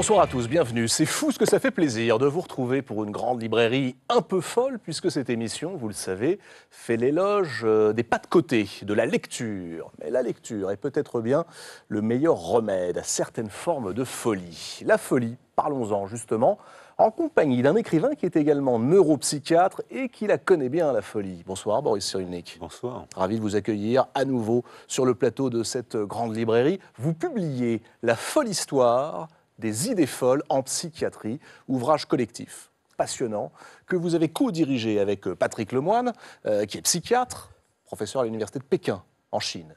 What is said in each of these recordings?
Bonsoir à tous, bienvenue. C'est fou ce que ça fait plaisir de vous retrouver pour une grande librairie un peu folle, puisque cette émission, vous le savez, fait l'éloge euh, des pas de côté, de la lecture. Mais la lecture est peut-être bien le meilleur remède à certaines formes de folie. La folie, parlons-en justement, en compagnie d'un écrivain qui est également neuropsychiatre et qui la connaît bien, la folie. Bonsoir Boris Cyrulnik. Bonsoir. Ravi de vous accueillir à nouveau sur le plateau de cette grande librairie. Vous publiez La folle histoire des idées folles en psychiatrie, ouvrage collectif passionnant que vous avez co-dirigé avec euh, Patrick Lemoine, euh, qui est psychiatre, professeur à l'université de Pékin, en Chine.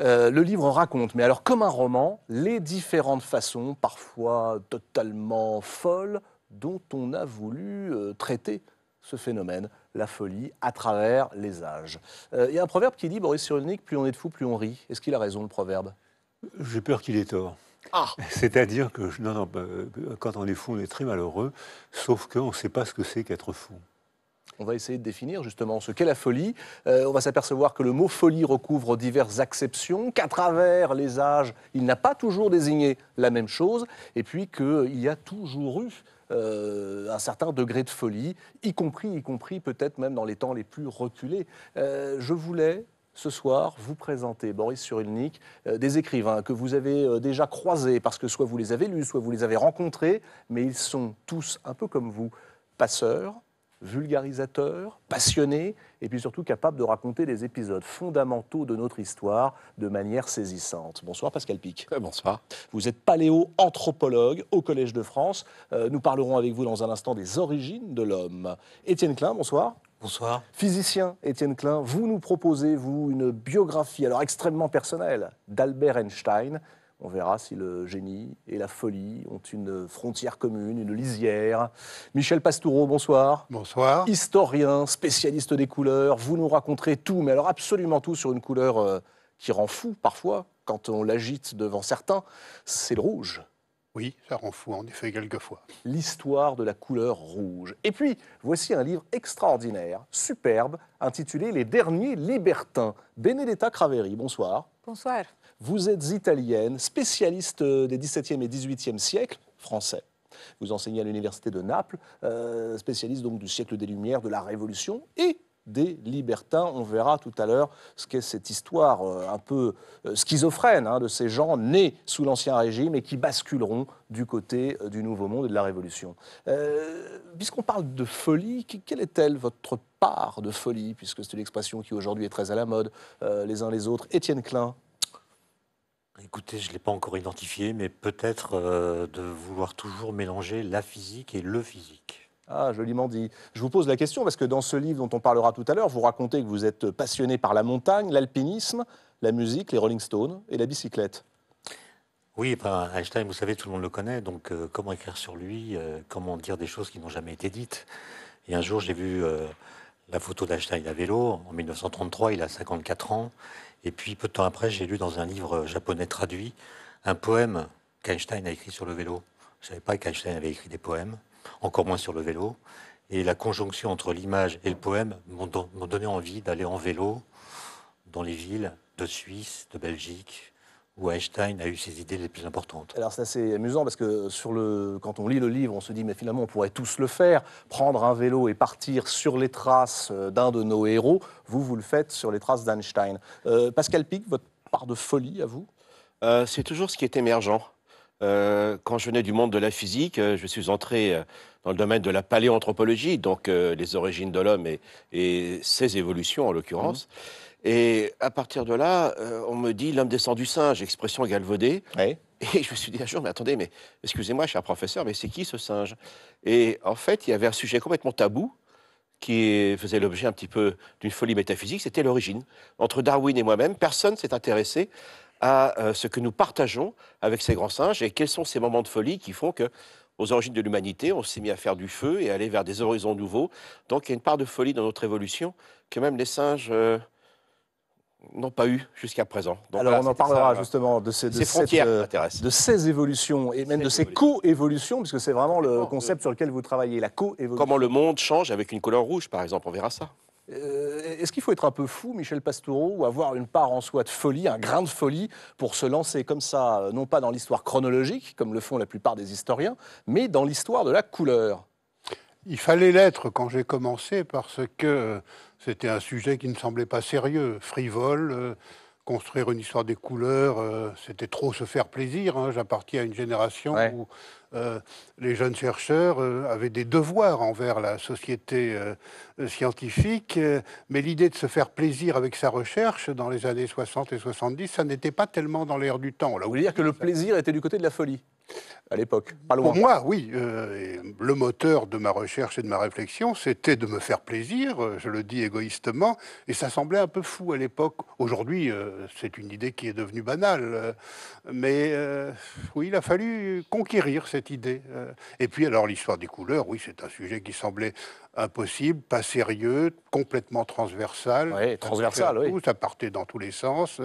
Euh, le livre raconte, mais alors comme un roman, les différentes façons, parfois totalement folles, dont on a voulu traiter ce phénomène, la folie, à travers les âges. Il y a un proverbe qui dit, Boris Cyrulnik, plus on est de fou, plus on rit. Est-ce qu'il a raison, le proverbe J'ai peur qu'il ait tort. Ah. C'est-à-dire que bah, euh, quand on est fou, on est très malheureux, sauf qu'on ne sait pas ce que c'est qu'être fou. On va essayer de définir justement ce qu'est la folie. Euh, on va s'apercevoir que le mot folie recouvre diverses acceptions, qu'à travers les âges, il n'a pas toujours désigné la même chose, et puis qu'il y a toujours eu euh, un certain degré de folie, y compris, y compris peut-être même dans les temps les plus reculés. je voulais ce soir, vous présentez, Boris Cyrulnik, euh, des écrivains que vous avez euh, déjà croisés, parce que soit vous les avez lus, soit vous les avez rencontrés, mais ils sont tous, un peu comme vous, passeurs, vulgarisateurs, passionnés, et puis surtout capables de raconter des épisodes fondamentaux de notre histoire de manière saisissante. Bonsoir Pascal Pic. Euh, bonsoir. Vous êtes paléo-anthropologue au Collège de France. nous parlerons avec vous dans un instant des origines de l'homme. Étienne Klein, bonsoir. Bonsoir. Physicien Étienne Klein, vous nous proposez, vous, une biographie, alors extrêmement personnelle, d'Albert Einstein. On verra si le génie et la folie ont une frontière commune, une lisière. Michel Pastoureau, bonsoir. Bonsoir. Historien, spécialiste des couleurs, vous nous raconterez tout, mais alors absolument tout sur une couleur euh, qui rend fou parfois quand on l'agite devant certains, c'est le rouge. Oui, ça rend fou en effet quelquefois. L'histoire de la couleur rouge. Et puis, voici un livre extraordinaire, superbe, intitulé Les derniers libertins. Benedetta Craveri, bonsoir. Bonsoir. Vous êtes italienne, spécialiste des 17e et 18e siècles, français. Vous enseignez à l'université de Naples, euh, spécialiste donc du siècle des Lumières, de la Révolution et des libertins. On verra tout à l'heure ce qu'est cette histoire euh, un peu euh, schizophrène hein, de ces gens nés sous l'Ancien Régime et qui basculeront du côté euh, du Nouveau Monde et de la Révolution. Puisqu'on parle de folie, quelle est-elle votre part de folie, puisque c'est une expression qui aujourd'hui est très à la mode, les uns les autres Étienne Klein Écoutez, je ne l'ai pas encore identifié, mais peut-être de vouloir toujours mélanger la physique et le physique. Ah, joliment dit. Je vous pose la question parce que dans ce livre dont on parlera tout à l'heure, vous racontez que vous êtes passionné par la montagne, l'alpinisme, la musique, les Rolling Stones et la bicyclette. Oui, Einstein, vous savez, tout le monde le connaît, donc euh, comment écrire sur lui, euh, comment dire des choses qui n'ont jamais été dites. Et un jour, j'ai vu euh, la photo d'Einstein à vélo, en 1933, il a 54 ans, et puis peu de temps après, j'ai lu dans un livre japonais traduit un poème qu'Einstein a écrit sur le vélo. Je ne savais pas qu'Einstein avait écrit des poèmes encore moins sur le vélo. Et la conjonction entre l'image et le poème m'ont donné envie d'aller en vélo dans les villes de Suisse, de Belgique, où Einstein a eu ses idées les plus importantes. Alors c'est assez amusant parce que quand on lit le livre, on se dit mais finalement on pourrait tous le faire, prendre un vélo et partir sur les traces euh, d'un de nos héros. Vous, vous le faites sur les traces d'Einstein. Euh, Pascal Pic, votre part de folie à vous euh, C'est toujours ce qui est émergent. Euh, quand je venais du monde de la physique, euh, je suis entré euh, dans le domaine de la paléanthropologie, donc les origines de l'homme et, ses évolutions en l'occurrence. Mhm. Et à partir de là, on me dit l'homme descend du singe, expression galvaudée. Et je me suis dit un jour, mais attendez, mais excusez-moi, cher professeur, mais c'est qui ce singe Et en fait, il y avait un sujet complètement tabou qui faisait l'objet un petit peu d'une folie métaphysique, c'était l'origine. Entre Darwin et moi-même, personne s'est intéressé à euh, ce que nous partageons avec ces grands singes et quels sont ces moments de folie qui font que aux origines de l'humanité, on s'est mis à faire du feu et aller vers des horizons nouveaux. Donc il y a une part de folie dans notre évolution que même les singes euh, n'ont pas eu jusqu'à présent. Alors on en parlera euh, justement de ces, de, frontières de ces évolutions et même de ces co-évolutions, puisque c'est vraiment le concept sur lequel vous travaillez, la co-évolution. Comment le monde change avec une couleur rouge, par exemple, on verra ça. Euh, est-ce qu'il faut être un peu fou, Michel Pastoureau, ou avoir une part en soi de folie, un grain de folie, pour se lancer comme ça, euh, non pas dans l'histoire chronologique, comme le font la plupart des historiens, mais dans l'histoire de la couleur Il fallait l'être quand j'ai commencé, parce que euh, c'était un sujet qui ne semblait pas sérieux, frivole construire une histoire des couleurs, euh, c'était trop se faire plaisir. Hein. J'appartiens à une génération où euh, les jeunes chercheurs euh, avaient des devoirs envers la société scientifique, mais l'idée de se faire plaisir avec sa recherche dans les années 60 et 70, ça n'était pas tellement dans l'air du temps. Là, Vous voulez dire que le plaisir était du côté de la folie à l'époque. Pas Pour moi, oui. Euh, le moteur de ma recherche et de ma réflexion, c'était de me faire plaisir, euh, je le dis égoïstement, et ça semblait un peu fou à l'époque. Aujourd'hui, euh, c'est une idée qui est devenue banale. Mais oui, il a fallu conquérir cette idée. Et puis, alors, l'histoire des couleurs, oui, c'est un sujet qui semblait impossible, pas sérieux, complètement transversal. Oui, transversal, oui. ça partait dans tous les sens.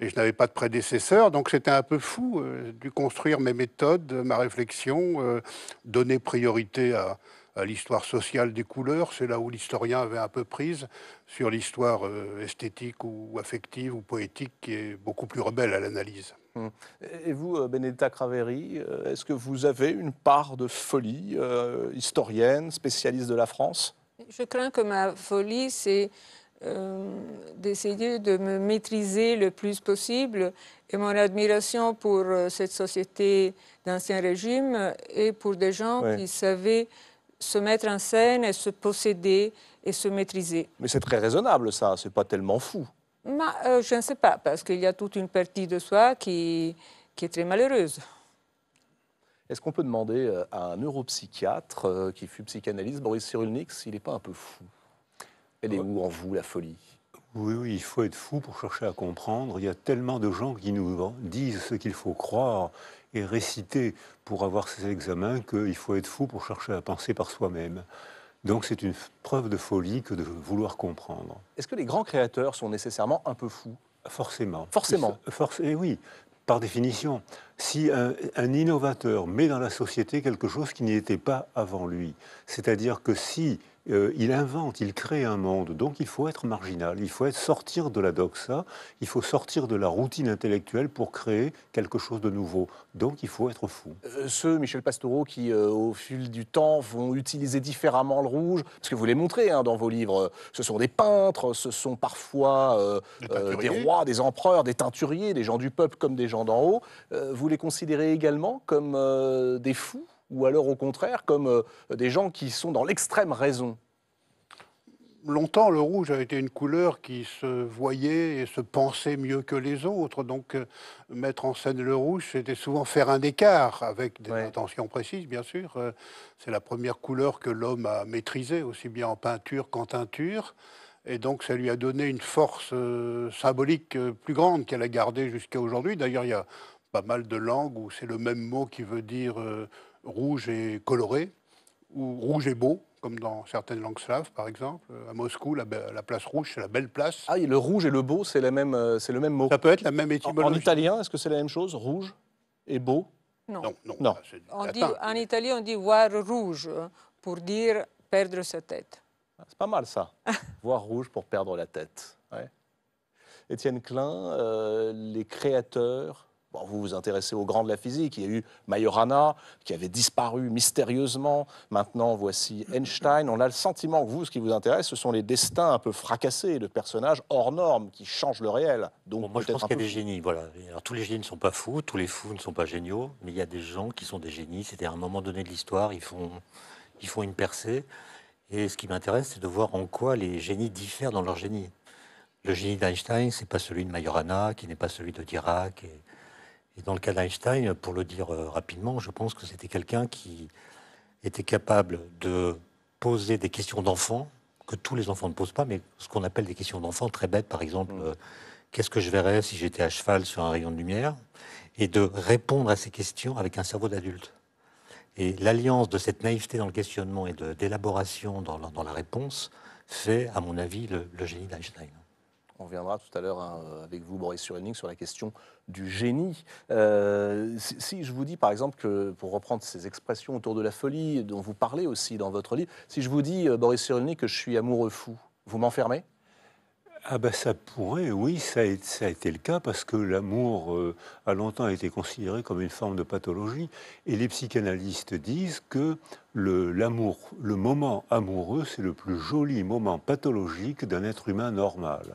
Et je n'avais pas de prédécesseur, donc c'était un peu fou euh, de construire mes méthodes, ma réflexion, euh, donner priorité à, l'histoire sociale des couleurs, c'est là où l'historien avait un peu prise, sur l'histoire euh, esthétique ou affective ou poétique, qui est beaucoup plus rebelle à l'analyse. Hum. Et vous, euh, Benedetta Craveri, euh, est-ce que vous avez une part de folie euh, historienne, spécialiste de la France Je crains que ma folie, c'est d'essayer de me maîtriser le plus possible. Et mon admiration pour cette société d'ancien régime et pour des gens qui savaient se mettre en scène et se posséder et se maîtriser. Mais c'est très raisonnable, ça. C'est pas tellement fou. Euh, je ne sais pas, parce qu'il y a toute une partie de soi qui, est très malheureuse. Est-ce qu'on peut demander euh, à un neuropsychiatre euh, qui fut psychanalyste, Boris Cyrulnik, s'il n'est pas un peu fou Elle est où en vous, la folie oui, oui, il faut être fou pour chercher à comprendre. Il y a tellement de gens qui nous disent ce qu'il faut croire et réciter pour avoir ces examens qu'il faut être fou pour chercher à penser par soi-même. Donc c'est une preuve de folie que de vouloir comprendre. Est-ce que les grands créateurs sont nécessairement un peu fous Forcément. Forcément. oui, par définition. Si un, innovateur met dans la société quelque chose qui n'y était pas avant lui, c'est-à-dire que si euh, il invente, il crée un monde. Donc il faut être marginal, il faut sortir de la doxa, il faut sortir de la routine intellectuelle pour créer quelque chose de nouveau. Donc il faut être fou. Ce euh, ceux, Michel Pastoreau, qui euh, au fil du temps vont utiliser différemment le rouge, parce que vous les montrez hein, dans vos livres, ce sont des peintres, ce sont parfois des, rois, des empereurs, des teinturiers, des gens du peuple comme des gens d'en haut. vous les considérez également comme des fous ou alors au contraire comme euh, des gens qui sont dans l'extrême raison longtemps, le rouge a été une couleur qui se voyait et se pensait mieux que les autres. Donc, euh, mettre en scène le rouge, c'était souvent faire un écart, avec des intentions précises, bien sûr. Euh, c'est la première couleur que l'homme a maîtrisée, aussi bien en peinture qu'en teinture. Et donc, ça lui a donné une force symbolique plus grande qu'elle a gardée jusqu'à aujourd'hui. D'ailleurs, il y a pas mal de langues où c'est le même mot qui veut dire rouge et coloré, ou rouge et beau, comme dans certaines langues slaves, par exemple. Euh, à Moscou, la, place rouge, c'est la belle place. Ah, le rouge et le beau, euh, c'est, le même mot. Ça peut être la même étymologie. En, italien, est-ce que c'est la même chose, rouge et beau Non. en italien, on dit voir rouge pour dire perdre sa tête. Ah, c'est pas mal ça, voir rouge pour perdre la tête. Étienne Klein, euh, les créateurs vous vous intéressez aux grands de la physique. Il y a eu Majorana qui avait disparu mystérieusement. Maintenant, voici Einstein. On a le sentiment que vous, ce qui vous intéresse, ce sont les destins un peu fracassés de personnages hors normes qui changent le réel. Donc, moi, je pense qu'il y a des génies. Voilà. Alors, tous les génies ne sont pas fous, tous les fous ne sont pas géniaux, mais il y a des gens qui sont des génies. cest à un moment donné de l'histoire, ils font, ils font une percée. Et ce qui m'intéresse, c'est de voir en quoi les génies diffèrent dans leur génie. Le génie d'Einstein, c'est pas celui de Majorana, qui n'est pas celui de Dirac. Et dans le cas d'Einstein, pour le dire euh, rapidement, je pense que c'était quelqu'un qui était capable de poser des questions d'enfants que tous les enfants ne posent pas, mais ce qu'on appelle des questions d'enfants très bêtes, par exemple, mmh. euh, qu'est-ce que je verrais si j'étais à cheval sur un rayon de lumière Et de répondre à ces questions avec un cerveau d'adulte. Et l'alliance de cette naïveté dans le questionnement et d'élaboration dans, la réponse fait, à mon avis, le, génie d'Einstein. On reviendra tout à l'heure hein, avec vous, Boris Surening, sur la question du génie. Euh, si, je vous dis, par exemple, que, pour reprendre ces expressions autour de la folie dont vous parlez aussi dans votre livre, si je vous dis, euh, Boris Cyrulnik, que je suis amoureux fou, vous m'enfermez ah ben ça pourrait, oui, ça a, été le cas parce que l'amour euh, a longtemps été considéré comme une forme de pathologie et les psychanalystes disent que l'amour, le moment amoureux, c'est le plus joli moment pathologique d'un être humain normal.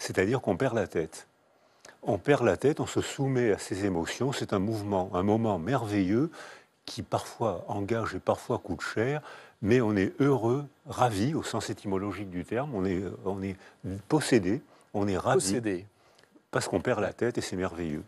C'est-à-dire qu'on perd la tête on perd la tête, on se soumet à ses émotions. C'est un mouvement, un moment merveilleux qui parfois engage et parfois coûte cher, mais on est heureux, ravi, au sens étymologique du terme, on est, on est possédé, on est ravi. Possédé. Parce qu'on perd la tête et c'est merveilleux.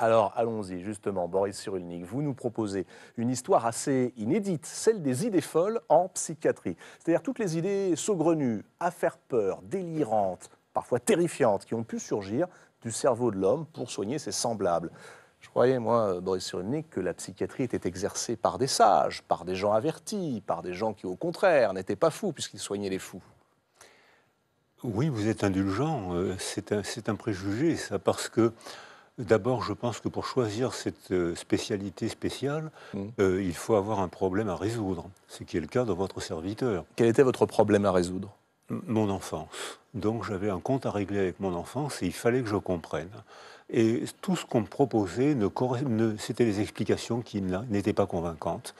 Alors allons-y justement, Boris Cyrulnik, vous nous proposez une histoire assez inédite, celle des idées folles en psychiatrie. C'est-à-dire toutes les idées saugrenues, à faire peur, délirantes, parfois terrifiantes, qui ont pu surgir du cerveau de l'homme pour soigner ses semblables. Je croyais, moi, Boris Cyrulnik, que la psychiatrie était exercée par des sages, par des gens avertis, par des gens qui, au contraire, n'étaient pas fous puisqu'ils soignaient les fous. Oui, vous êtes indulgent. Euh, c'est un, préjugé, ça, parce que D'abord, je pense que pour choisir cette euh, spécialité spéciale, hmm. euh, il faut avoir un problème à résoudre, ce qui est le cas de votre serviteur. Quel était votre problème à résoudre mon enfance. Donc j'avais un compte à régler avec mon enfance et il fallait que je comprenne. Et tout ce qu'on me proposait, c'était des explications qui n'étaient pas convaincantes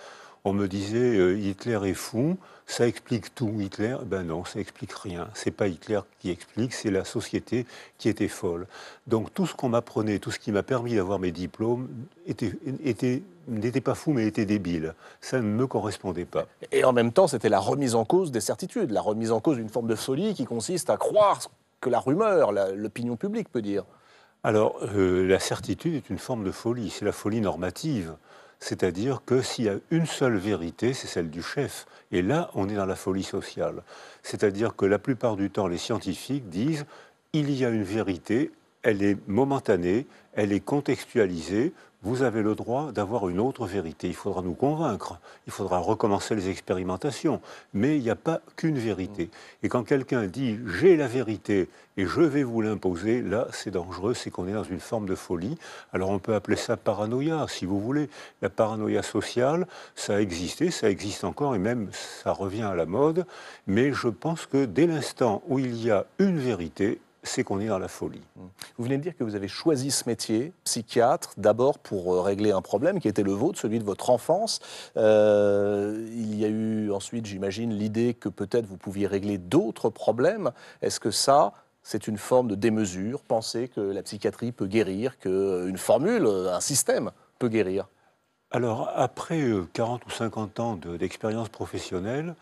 on me disait euh, Hitler est fou, ça explique tout. Hitler, ben non, ça explique rien. C'est pas Hitler qui explique, c'est la société qui était folle. Donc tout ce qu'on m'apprenait, tout ce qui m'a permis d'avoir mes diplômes, n'était pas fou, mais était débile. Ça ne me correspondait pas. Et en même temps, c'était la remise en cause des certitudes, la remise en cause d'une forme de folie qui consiste à croire que la rumeur, l'opinion publique peut dire. Alors, euh, la certitude est une forme de folie, c'est la folie normative. C'est-à-dire que s'il y a une seule vérité, c'est celle du chef. Et là, on est dans la folie sociale. C'est-à-dire que la plupart du temps, les scientifiques disent il y a une vérité, elle est momentanée, elle est contextualisée, vous avez le droit d'avoir une autre vérité. Il faudra nous convaincre, il faudra recommencer les expérimentations, mais il n'y a pas qu'une vérité. Mm. Et quand quelqu'un dit j'ai la vérité et je vais vous l'imposer, là c'est dangereux, c'est qu'on est dans une forme de folie. Alors on peut appeler ça paranoïa, si vous voulez. La paranoïa sociale, ça a existé, ça existe encore et même ça revient à la mode, mais je pense que dès l'instant où il y a une vérité, c'est qu'on est dans la folie. Mmh. Vous venez de dire que vous avez choisi ce métier, psychiatre, d'abord pour euh, régler un problème qui était le vôtre, celui de votre enfance. Euh, il y a eu ensuite, j'imagine, l'idée que peut-être vous pouviez régler d'autres problèmes. Est-ce que ça, c'est une forme de démesure, penser que la psychiatrie peut guérir, qu'une euh, formule, un système peut guérir Alors, après 40 ou 50 ans d'expérience professionnelle,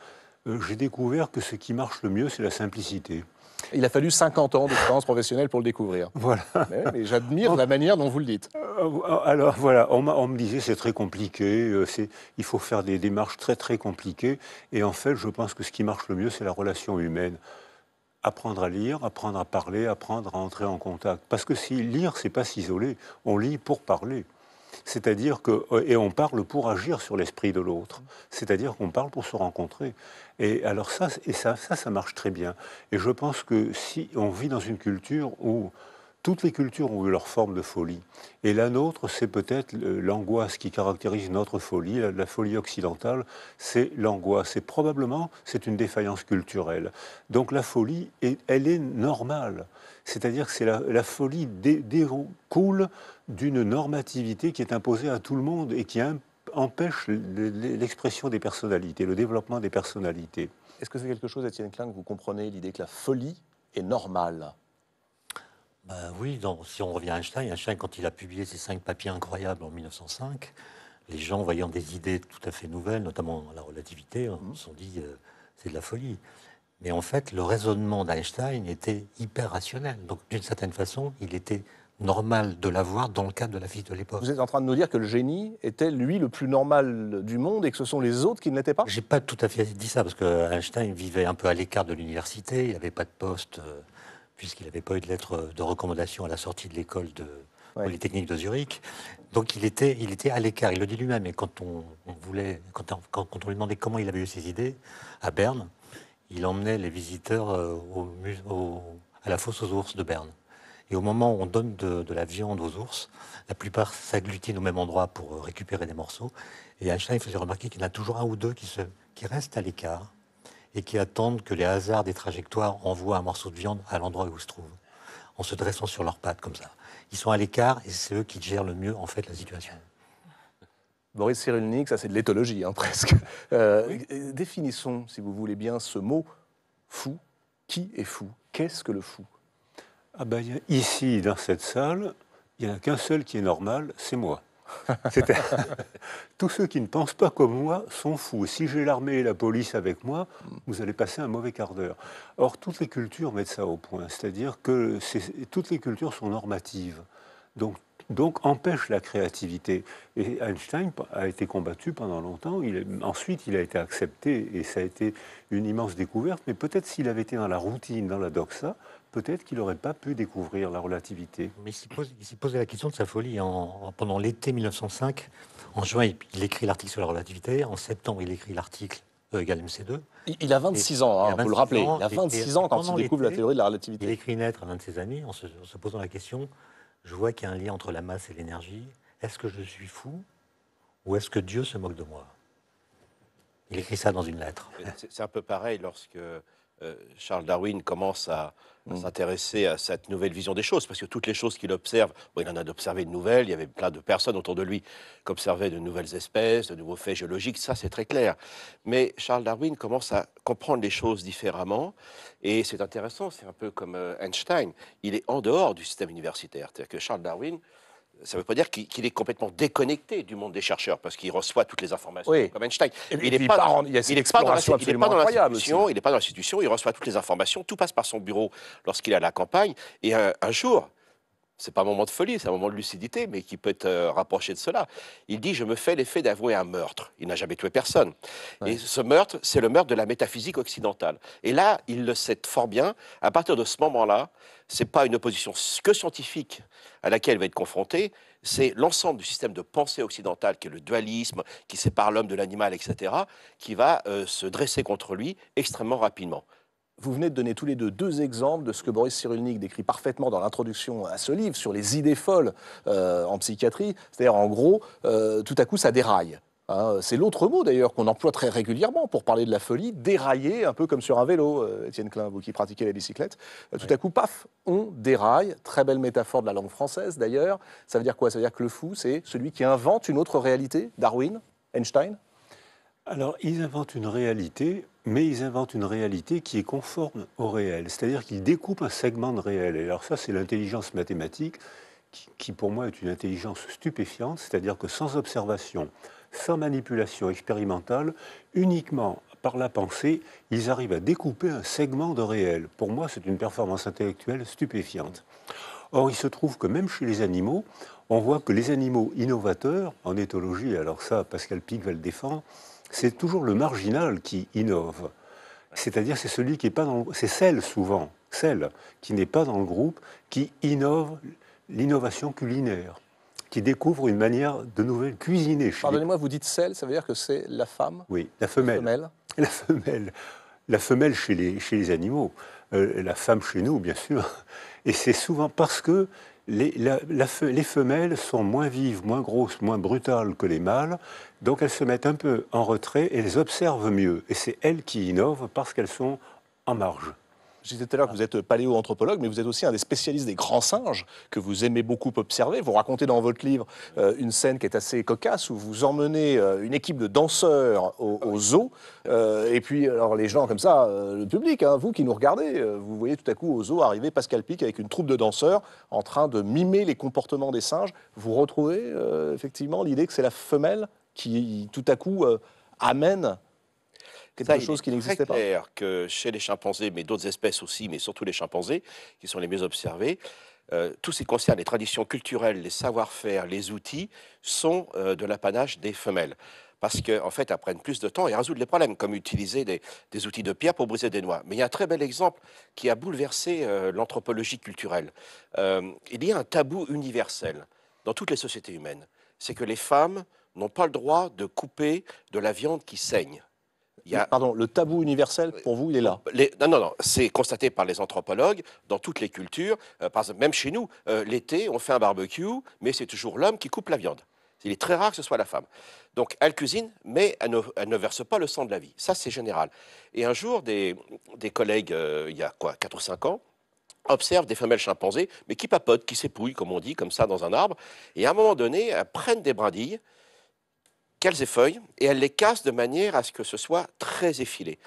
j'ai découvert que ce qui marche le mieux, c'est la simplicité. Il a fallu 50 ans d'expérience professionnelle pour le découvrir. Voilà. Mais, j'admire la manière dont vous le dites. Euh, alors voilà, on, me disait c'est très compliqué, euh, il faut faire des démarches très très compliquées. Et en fait, je pense que ce qui marche le mieux, c'est la relation humaine apprendre à lire, apprendre à parler, apprendre à entrer en contact. Parce que si lire, c'est pas s'isoler, on lit pour parler. C'est-à-dire que, euh, et on parle pour agir sur l'esprit de l'autre. C'est-à-dire qu'on parle pour se rencontrer. Et alors ça, et ça, ça, marche très bien. Et je pense que si on vit dans une culture où toutes les cultures ont eu leur forme de folie. Et la nôtre, c'est peut-être l'angoisse qui caractérise notre folie, la, folie occidentale, c'est l'angoisse. Et probablement, c'est une défaillance culturelle. Donc la folie, elle est normale. C'est-à-dire que c'est la, la, folie découle d'une normativité qui est imposée à tout le monde et qui empêche l'expression des personnalités, le développement des personnalités. Est-ce que c'est quelque chose, Étienne Klein, que vous comprenez, l'idée que la folie est normale ben Oui, si on revient à Einstein, Einstein, quand il a publié ses cinq papiers incroyables en 1905, les gens voyant des idées tout à fait nouvelles, notamment la relativité, hein, mmh. se sont dit euh, c'est de la folie. Mais en fait, le raisonnement d'Einstein était hyper rationnel. Donc, d'une certaine façon, il était normal de l'avoir dans le cadre de la vie de l'époque. Vous êtes en train de nous dire que le génie était, lui, le plus normal du monde et que ce sont les autres qui ne l'étaient pas J'ai pas tout à fait dit ça, parce que Einstein vivait un peu à l'écart de l'université, il n'avait pas de poste, euh, puisqu'il n'avait pas eu de lettre de recommandation à la sortie de l'école de Polytechnique de Zurich. Donc il était, il était à l'écart, il le dit lui-même. Et quand on, voulait, quand, on lui demandait comment il avait eu ses idées, à Berne, il emmenait les visiteurs euh, au, à la fosse aux ours de Berne. Et au moment où on donne de, la viande aux ours, la plupart s'agglutinent au même endroit pour euh, récupérer des morceaux. Et Einstein faisait remarquer qu'il y en a toujours un ou deux qui, se, qui restent à l'écart et qui attendent que les hasards des trajectoires envoient un morceau de viande à l'endroit où ils se trouvent, en se dressant sur leurs pattes comme ça. Ils sont à l'écart et c'est eux qui gèrent le mieux en fait la situation. Boris Cyrulnik, ça c'est de l'éthologie hein, presque. Euh, définissons, si vous voulez bien, ce mot fou. Qui est fou Qu'est-ce que le fou ah ben, Ici, dans cette salle, il n'y en a qu'un seul qui est normal, c'est moi. Tous ceux qui ne pensent pas comme moi sont fous. Si j'ai l'armée et la police avec moi, vous allez passer un mauvais quart d'heure. Or, toutes les cultures mettent ça au point, c'est-à-dire que toutes les cultures sont normatives. Donc, empêchent empêche la créativité. Et Einstein a été combattu pendant longtemps. ensuite, il a été accepté et ça a été une immense découverte. Mais peut-être s'il avait été dans la routine, dans la doxa, peut-être qu'il n'aurait pas pu découvrir la relativité. Mais il s'y posait la question de sa folie. En, pendant l'été 1905, en juin, il, écrit l'article sur la relativité. En septembre, il écrit l'article E euh, égale MC2. Il, a 26 ans, vous le rappelez. il a 26 ans quand il découvre la théorie de la relativité. Il écrit une lettre à l'un de ses amis en se, posant la question je vois qu'il y a un lien entre la masse et l'énergie. Est-ce que je suis fou ou est-ce que Dieu se moque de moi Il écrit ça dans une lettre. C'est un peu pareil lorsque euh, Charles Darwin commence à, Mm. s'intéresser à cette nouvelle vision des choses, parce que toutes les choses qu'il observe, il en a observé de nouvelles, il y avait plein de personnes autour de lui qui observaient de nouvelles espèces, de nouveaux faits géologiques, ça c'est très clair. Mais Charles Darwin commence à comprendre les choses différemment, et c'est intéressant, c'est un peu comme euh, Einstein, il est en dehors du système universitaire, c'est-à-dire que Charles Darwin ça ne veut pas dire qu'il est complètement déconnecté du monde des chercheurs, parce qu'il reçoit toutes les informations comme Einstein. il n'est pas, dans l'institution, il n'est pas dans l'institution, il reçoit toutes les informations, tout passe par son bureau lorsqu'il est à la campagne. Et un, un jour, c'est pas un moment de folie, c'est un moment de lucidité, mais qui peut être euh, rapproché de cela. Il dit Je me fais l'effet d'avouer un meurtre. Il n'a jamais tué personne. Et ce meurtre, c'est le meurtre de la métaphysique occidentale. Et là, il le sait fort bien. À partir de ce moment-là, ce n'est pas une opposition que scientifique à laquelle va être confronté, c'est l'ensemble du système de pensée occidentale, qui est le dualisme, qui sépare l'homme de l'animal, etc., qui va euh, se dresser contre lui extrêmement rapidement. Vous venez de donner tous les deux deux exemples de ce que Boris Cyrulnik décrit parfaitement dans l'introduction à ce livre sur les idées folles euh, en psychiatrie. C'est-à-dire, en gros, euh, tout à coup, ça déraille. Hein, c'est l'autre mot d'ailleurs qu'on emploie très régulièrement pour parler de la folie, dérailler un peu comme sur un vélo, euh, Étienne Klein, vous qui pratiquez la bicyclette. Euh, tout à coup, paf, on déraille. Très belle métaphore de la langue française d'ailleurs. Ça veut dire quoi Ça veut dire que le fou, c'est celui qui invente une autre réalité Darwin Einstein Alors, ils inventent une réalité, mais ils inventent une réalité qui est conforme au réel. C'est-à-dire qu'ils découpent un segment de réel. Et alors ça, c'est l'intelligence mathématique qui pour moi est une intelligence stupéfiante, c'est-à-dire que sans observation, sans manipulation expérimentale, uniquement par la pensée, ils arrivent à découper un segment de réel. Pour moi, c'est une performance intellectuelle stupéfiante. Or, il se trouve que même chez les animaux, on voit que les animaux innovateurs, en éthologie, alors ça, Pascal Pic va le défendre, c'est toujours le marginal qui innove. C'est-à-dire, c'est celui qui pas C'est celle, souvent, celle qui n'est pas dans le groupe, qui innove l'innovation culinaire qui découvre une manière de nouvelle cuisiner. Pardonnez-moi, vous dites celle, ça veut dire que c'est la femme Oui, la femelle. La femelle. La femelle, chez, les, chez les animaux, euh, la femme chez nous, bien sûr. Et c'est souvent parce que les, les, femelles sont moins vives, moins grosses, moins brutales que les mâles, donc elles se mettent un peu en retrait et elles observent mieux. Et c'est elles qui innovent parce qu'elles sont en marge. Je disais tout à l'heure que vous êtes paléoanthropologue, mais vous êtes aussi un des spécialistes des grands singes que vous aimez beaucoup observer. Vous racontez dans votre livre euh, une scène qui est assez cocasse où vous emmenez euh, une équipe de danseurs au, zoo. Euh, et puis, alors les gens comme ça, le public, hein, vous qui nous regardez, vous voyez tout à coup au zoo arriver Pascal Pic avec une troupe de danseurs en train de mimer les comportements des singes. Vous retrouvez effectivement l'idée que c'est la femelle qui tout à coup amène quelque chose qui n'existait pas. C'est clair que chez les chimpanzés, mais d'autres espèces aussi, mais surtout les chimpanzés, qui sont les mieux observés, euh, tout ce qui concerne les traditions culturelles, les savoir-faire, les outils, sont euh, de l'apanage des femelles. Parce qu'en fait, elles prennent plus de temps et résoudent les problèmes, comme utiliser des, outils de pierre pour briser des noix. Mais il y a un très bel exemple qui a bouleversé euh, l'anthropologie culturelle. il y a un tabou universel dans toutes les sociétés humaines. C'est que les femmes n'ont pas le droit de couper de la viande qui saigne. Pardon, le tabou universel, pour vous, il est là Non, non, non. C'est constaté par les anthropologues dans toutes les cultures. Euh, même chez nous, euh, l'été, on fait un barbecue, mais c'est toujours l'homme qui coupe la viande. Il est très rare que ce soit la femme. Donc elle cuisine, mais elle ne, verse pas le sang de la vie. Ça, c'est général. Et un jour, des, collègues, euh, il y a quoi, 4 ou 5 ans, observent des femelles chimpanzés, mais qui papotent, qui s'épouillent, comme on dit, comme ça, dans un arbre. Et à un moment donné, elles prennent des brindilles, qu'elles effeuillent et elles les cassent de manière à ce que ce soit très effilé.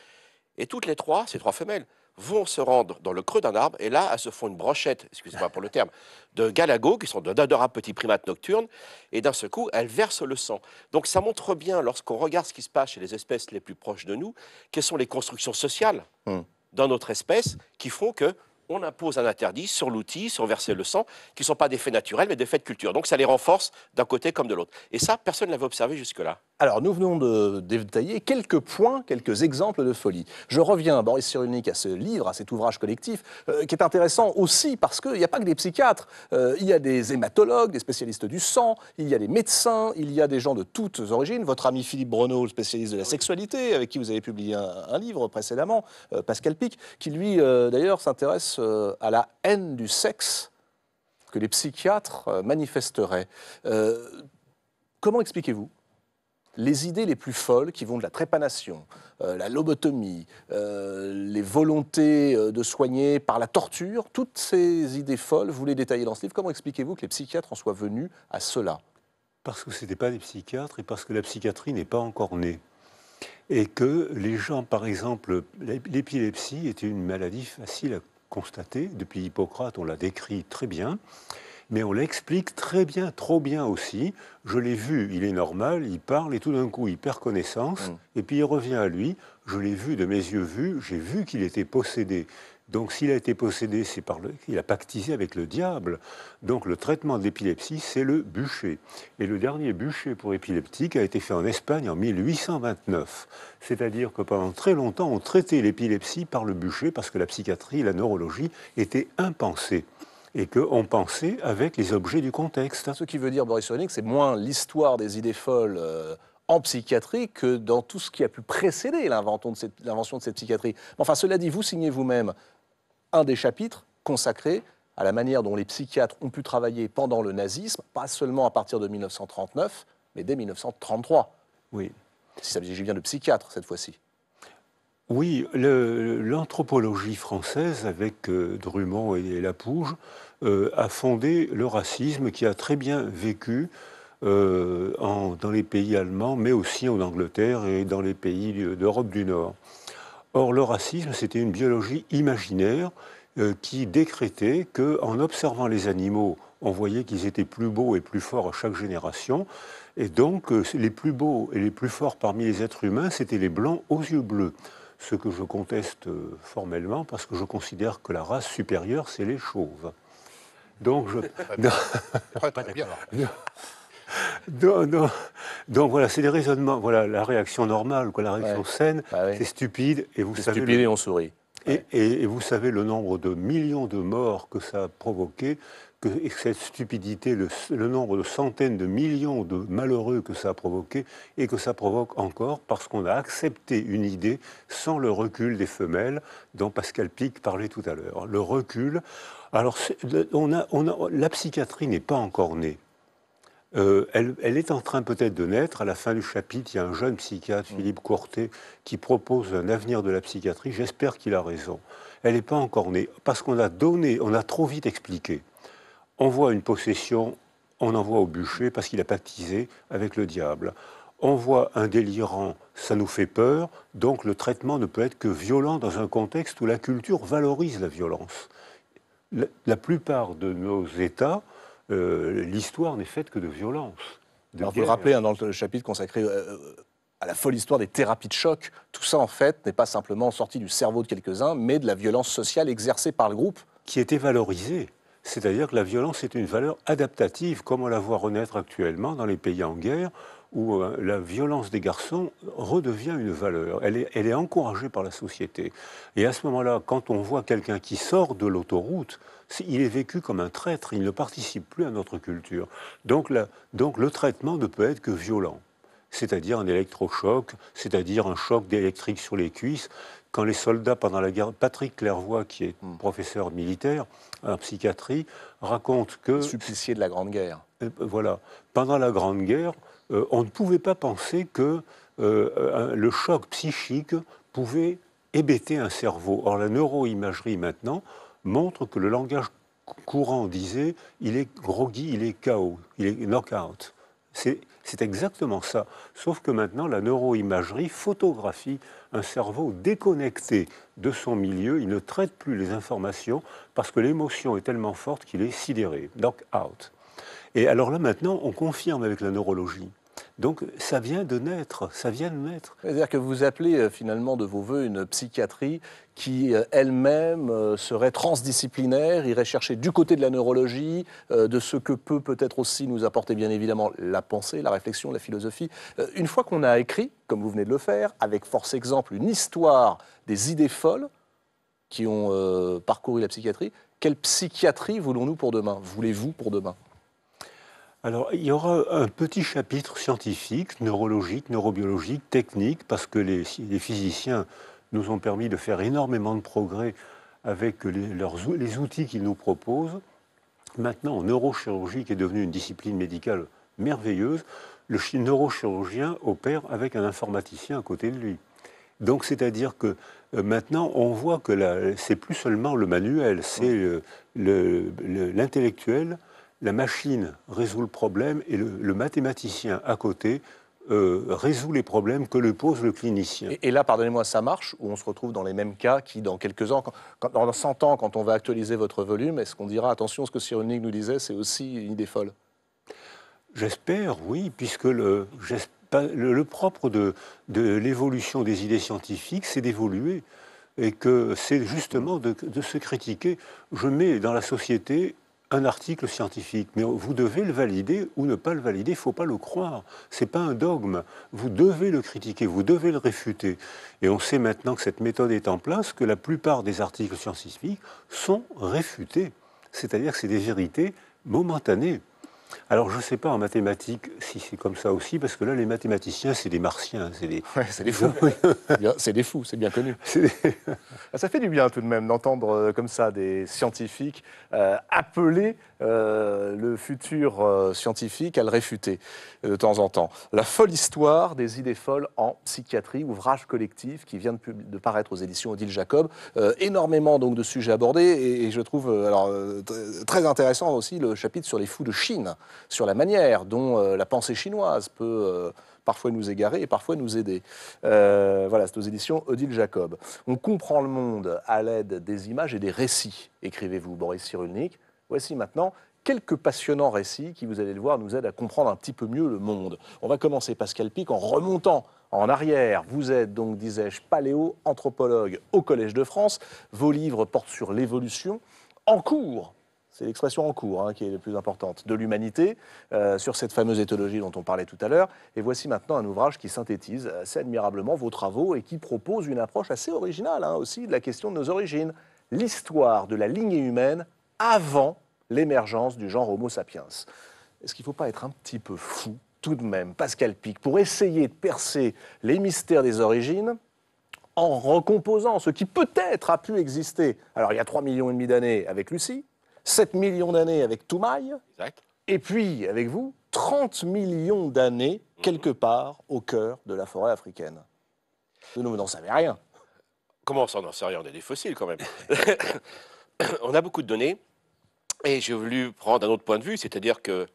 Et toutes les trois, ces trois femelles, vont se rendre dans le creux d'un arbre et là, elles se font une brochette, excusez-moi pour le terme, de galagos, qui sont d'adorables petits primates nocturnes, et d'un seul coup, elles versent le sang. Donc ça montre bien, lorsqu'on regarde ce qui se passe chez les espèces les plus proches de nous, quelles sont les constructions sociales hum. dans notre espèce qui font que on impose un interdit sur l'outil, sur verser le sang, qui ne sont pas des faits naturels, mais des faits de culture. Donc ça les renforce d'un côté comme de l'autre. Et ça, personne ne l'avait observé jusque-là. Alors nous venons de détailler quelques points, quelques exemples de folie. Je reviens, Boris Cyrulnik, à ce livre, à cet ouvrage collectif, euh, qui est intéressant aussi parce qu'il n'y a pas que des psychiatres. Euh, il y a des hématologues, des spécialistes du sang, il y a des médecins, il y a des gens de toutes origines. Votre ami Philippe Breneau, spécialiste de la sexualité, avec qui vous avez publié un, livre précédemment, euh, Pascal Pic, qui lui, d'ailleurs, s'intéresse euh, à la haine du sexe que les psychiatres euh, manifesteraient. Euh, comment expliquez-vous les idées les plus folles qui vont de la trépanation, la lobotomie, les volontés de soigner par la torture, toutes ces idées folles, vous les détaillez dans ce livre. Comment expliquez-vous que les psychiatres en soient venus à cela Parce que ce n'étaient pas des psychiatres et parce que la psychiatrie n'est pas encore née. Et que les gens, par exemple, l'épilepsie était une maladie facile à constaté, depuis Hippocrate on l'a décrit très bien, mais on l'explique très bien, trop bien aussi. Je l'ai vu, il est normal, il parle et tout d'un coup il perd connaissance mm. et puis il revient à lui. Je l'ai vu de mes yeux vus, j'ai vu qu'il était possédé donc s'il a été possédé, c'est par le, il a pactisé avec le diable. Donc le traitement de l'épilepsie, c'est le bûcher. Et le dernier bûcher pour épileptique a été fait en Espagne en 1829. C'est-à-dire que pendant très longtemps, on traitait l'épilepsie par le bûcher parce que la psychiatrie, la neurologie étaient impensées et qu'on pensait avec les objets du contexte. Ce qui veut dire, Boris que c'est moins l'histoire des idées folles euh, en psychiatrie que dans tout ce qui a pu précéder l'invention de, l'invention de cette psychiatrie. Enfin, cela dit, vous signez vous-même un des chapitres consacré à la manière dont les psychiatres ont pu travailler pendant le nazisme, pas seulement à partir de 1939, mais dès 1933. Oui. Si ça bien de psychiatre cette fois-ci. Oui, l'anthropologie française, avec euh, Drummond et, Lapouge, euh, a fondé le racisme qui a très bien vécu euh, dans les pays allemands, mais aussi en Angleterre et dans les pays d'Europe du Nord. Or, le racisme, c'était une biologie imaginaire euh, qui décrétait qu'en observant les animaux, on voyait qu'ils étaient plus beaux et plus forts à chaque génération. Et donc, euh, les plus beaux et les plus forts parmi les êtres humains, c'était les blancs aux yeux bleus. Ce que je conteste euh, formellement parce que je considère que la race supérieure, c'est les chauves. Donc, je. donc, voilà, c'est des raisonnements. Voilà, la réaction normale, quoi, la réaction saine, bah c'est stupide et vous savez. Stupide le... et on sourit. Et, vous savez le nombre de millions de morts que ça a provoqué, que, et cette stupidité, le, nombre de centaines de millions de malheureux que ça a provoqué, et que ça provoque encore parce qu'on a accepté une idée sans le recul des femelles, dont Pascal Pic parlait tout à l'heure. Le recul. Alors, on la psychiatrie n'est pas encore née. Euh, elle, est en train peut-être de naître. À la fin du chapitre, il y a un jeune psychiatre, mm. Philippe Courtet, qui propose un avenir de la psychiatrie. J'espère qu'il a raison. Elle n'est pas encore née parce qu'on a donné, on a trop vite expliqué. On voit une possession, on envoie au bûcher parce qu'il a baptisé avec le diable. On voit un délirant, ça nous fait peur, donc le traitement ne peut être que violent dans un contexte où la culture valorise la violence. la plupart de nos États euh, l'histoire n'est faite que de violence. De peut vous le hein, dans le chapitre consacré euh, euh, à la folle histoire des thérapies de choc, tout ça en fait n'est pas simplement sorti du cerveau de quelques-uns, mais de la violence sociale exercée par le groupe. Qui était valorisée. C'est-à-dire que la violence est une valeur adaptative, comme on la voit renaître actuellement dans les pays en guerre où euh, la violence des garçons redevient une valeur. Elle est, encouragée par la société. Et à ce moment-là, quand on voit quelqu'un qui sort de l'autoroute, il est vécu comme un traître, il ne participe plus à notre culture. Donc, donc le traitement ne peut être que violent, c'est-à-dire un électrochoc, c'est-à-dire un choc d'électrique sur les cuisses. Quand les soldats, pendant la guerre, Patrick Clairvoy, qui est hmm. professeur militaire en psychiatrie, raconte que... Supplicié de la Grande Guerre. Euh, voilà. Pendant la Grande Guerre, euh, on ne pouvait pas penser que euh, le choc psychique pouvait hébéter un cerveau. Or, la neuroimagerie maintenant montre que le langage courant disait il est groggy, il est chaos, il est knockout. C'est exactement ça. Sauf que maintenant, la neuroimagerie photographie un cerveau déconnecté de son milieu. Il ne traite plus les informations parce que l'émotion est tellement forte qu'il est sidéré, knock out. Et alors là, maintenant, on confirme avec la neurologie. Donc ça vient de naître, ça vient de naître. C'est-à-dire que vous appelez euh, finalement de vos voeux une psychiatrie qui euh, elle-même euh, serait transdisciplinaire, irait chercher du côté de la neurologie, de ce que peut peut-être aussi nous apporter bien évidemment la pensée, la réflexion, la philosophie. Une fois qu'on a écrit, comme vous venez de le faire, avec force exemple, une histoire des idées folles qui ont parcouru la psychiatrie, quelle psychiatrie voulons-nous pour demain Voulez-vous pour demain alors, il y aura un petit chapitre scientifique, neurologique, neurobiologique, technique, parce que les, physiciens nous ont permis de faire énormément de progrès avec les, outils qu'ils nous proposent. Maintenant, neurochirurgie qui est devenue une discipline médicale merveilleuse, le neurochirurgien opère avec un informaticien à côté de lui. Donc, c'est-à-dire que euh, maintenant, on voit que c'est plus seulement le manuel, c'est euh, l'intellectuel la machine résout le problème et le, mathématicien à côté euh, résout les problèmes que le pose le clinicien. Et, là, pardonnez-moi, ça marche ou on se retrouve dans les mêmes cas qui, dans quelques ans, dans 100 ans, quand on va actualiser votre volume, est-ce qu'on dira attention, ce que Cyrulnik nous disait, c'est aussi une idée folle J'espère, oui, puisque le, propre de, l'évolution des idées scientifiques, c'est d'évoluer et que c'est justement de, se critiquer. Je mets dans la société un article scientifique, mais vous devez le valider ou ne pas le valider, il ne faut pas le croire. Ce n'est pas un dogme. Vous devez le critiquer, vous devez le réfuter. Et on sait maintenant que cette méthode est en place, que la plupart des articles scientifiques sont réfutés. C'est-à-dire que c'est des vérités momentanées. Alors je ne sais pas en mathématiques si c'est comme ça aussi, parce que là les mathématiciens c'est des martiens, c'est des... des fous. c'est des fous, c'est bien connu. Ah, ça fait du bien tout de même d'entendre euh, comme ça des scientifiques euh, appeler euh, le futur euh, scientifique à le réfuter euh, de temps en temps. La folle histoire des idées folles en psychiatrie, ouvrage collectif qui vient de, paraître aux éditions Odile Jacob. énormément donc de sujets abordés et, je trouve alors, très intéressant aussi le chapitre sur les fous de Chine, sur la manière dont la pensée chinoise peut parfois nous égarer et parfois nous aider. voilà, c'est aux éditions Odile Jacob. On comprend le monde à l'aide des images et des récits, écrivez-vous, Boris Cyrulnik. Voici maintenant quelques passionnants récits qui, vous allez le voir, nous aident à comprendre un petit peu mieux le monde. On va commencer, Pascal Pic, en remontant en arrière. Vous êtes donc, disais-je, paléo-anthropologue au Collège de France. Vos livres portent sur l'évolution en cours. C'est l'expression en cours hein, qui est la plus importante de l'humanité euh, sur cette fameuse éthologie dont on parlait tout à l'heure. Et voici maintenant un ouvrage qui synthétise assez admirablement vos travaux et qui propose une approche assez originale hein, aussi de la question de nos origines. L'histoire de la lignée humaine avant l'émergence du genre Homo sapiens. Est-ce qu'il ne faut pas être un petit peu fou tout de même, Pascal Pic, pour essayer de percer les mystères des origines en recomposant ce qui peut-être a pu exister. Alors il y a 3 millions et demi d'années avec Lucie, 7 millions d'années avec Toumaï, et puis avec vous, 30 millions d'années mhm. quelque part au cœur de la forêt africaine. Nous, n'en savons rien. Comment ça, on n'en sait rien On est des fossiles quand même. on a beaucoup de données. Et j'ai voulu prendre un autre point de vue, c'est-à-dire que,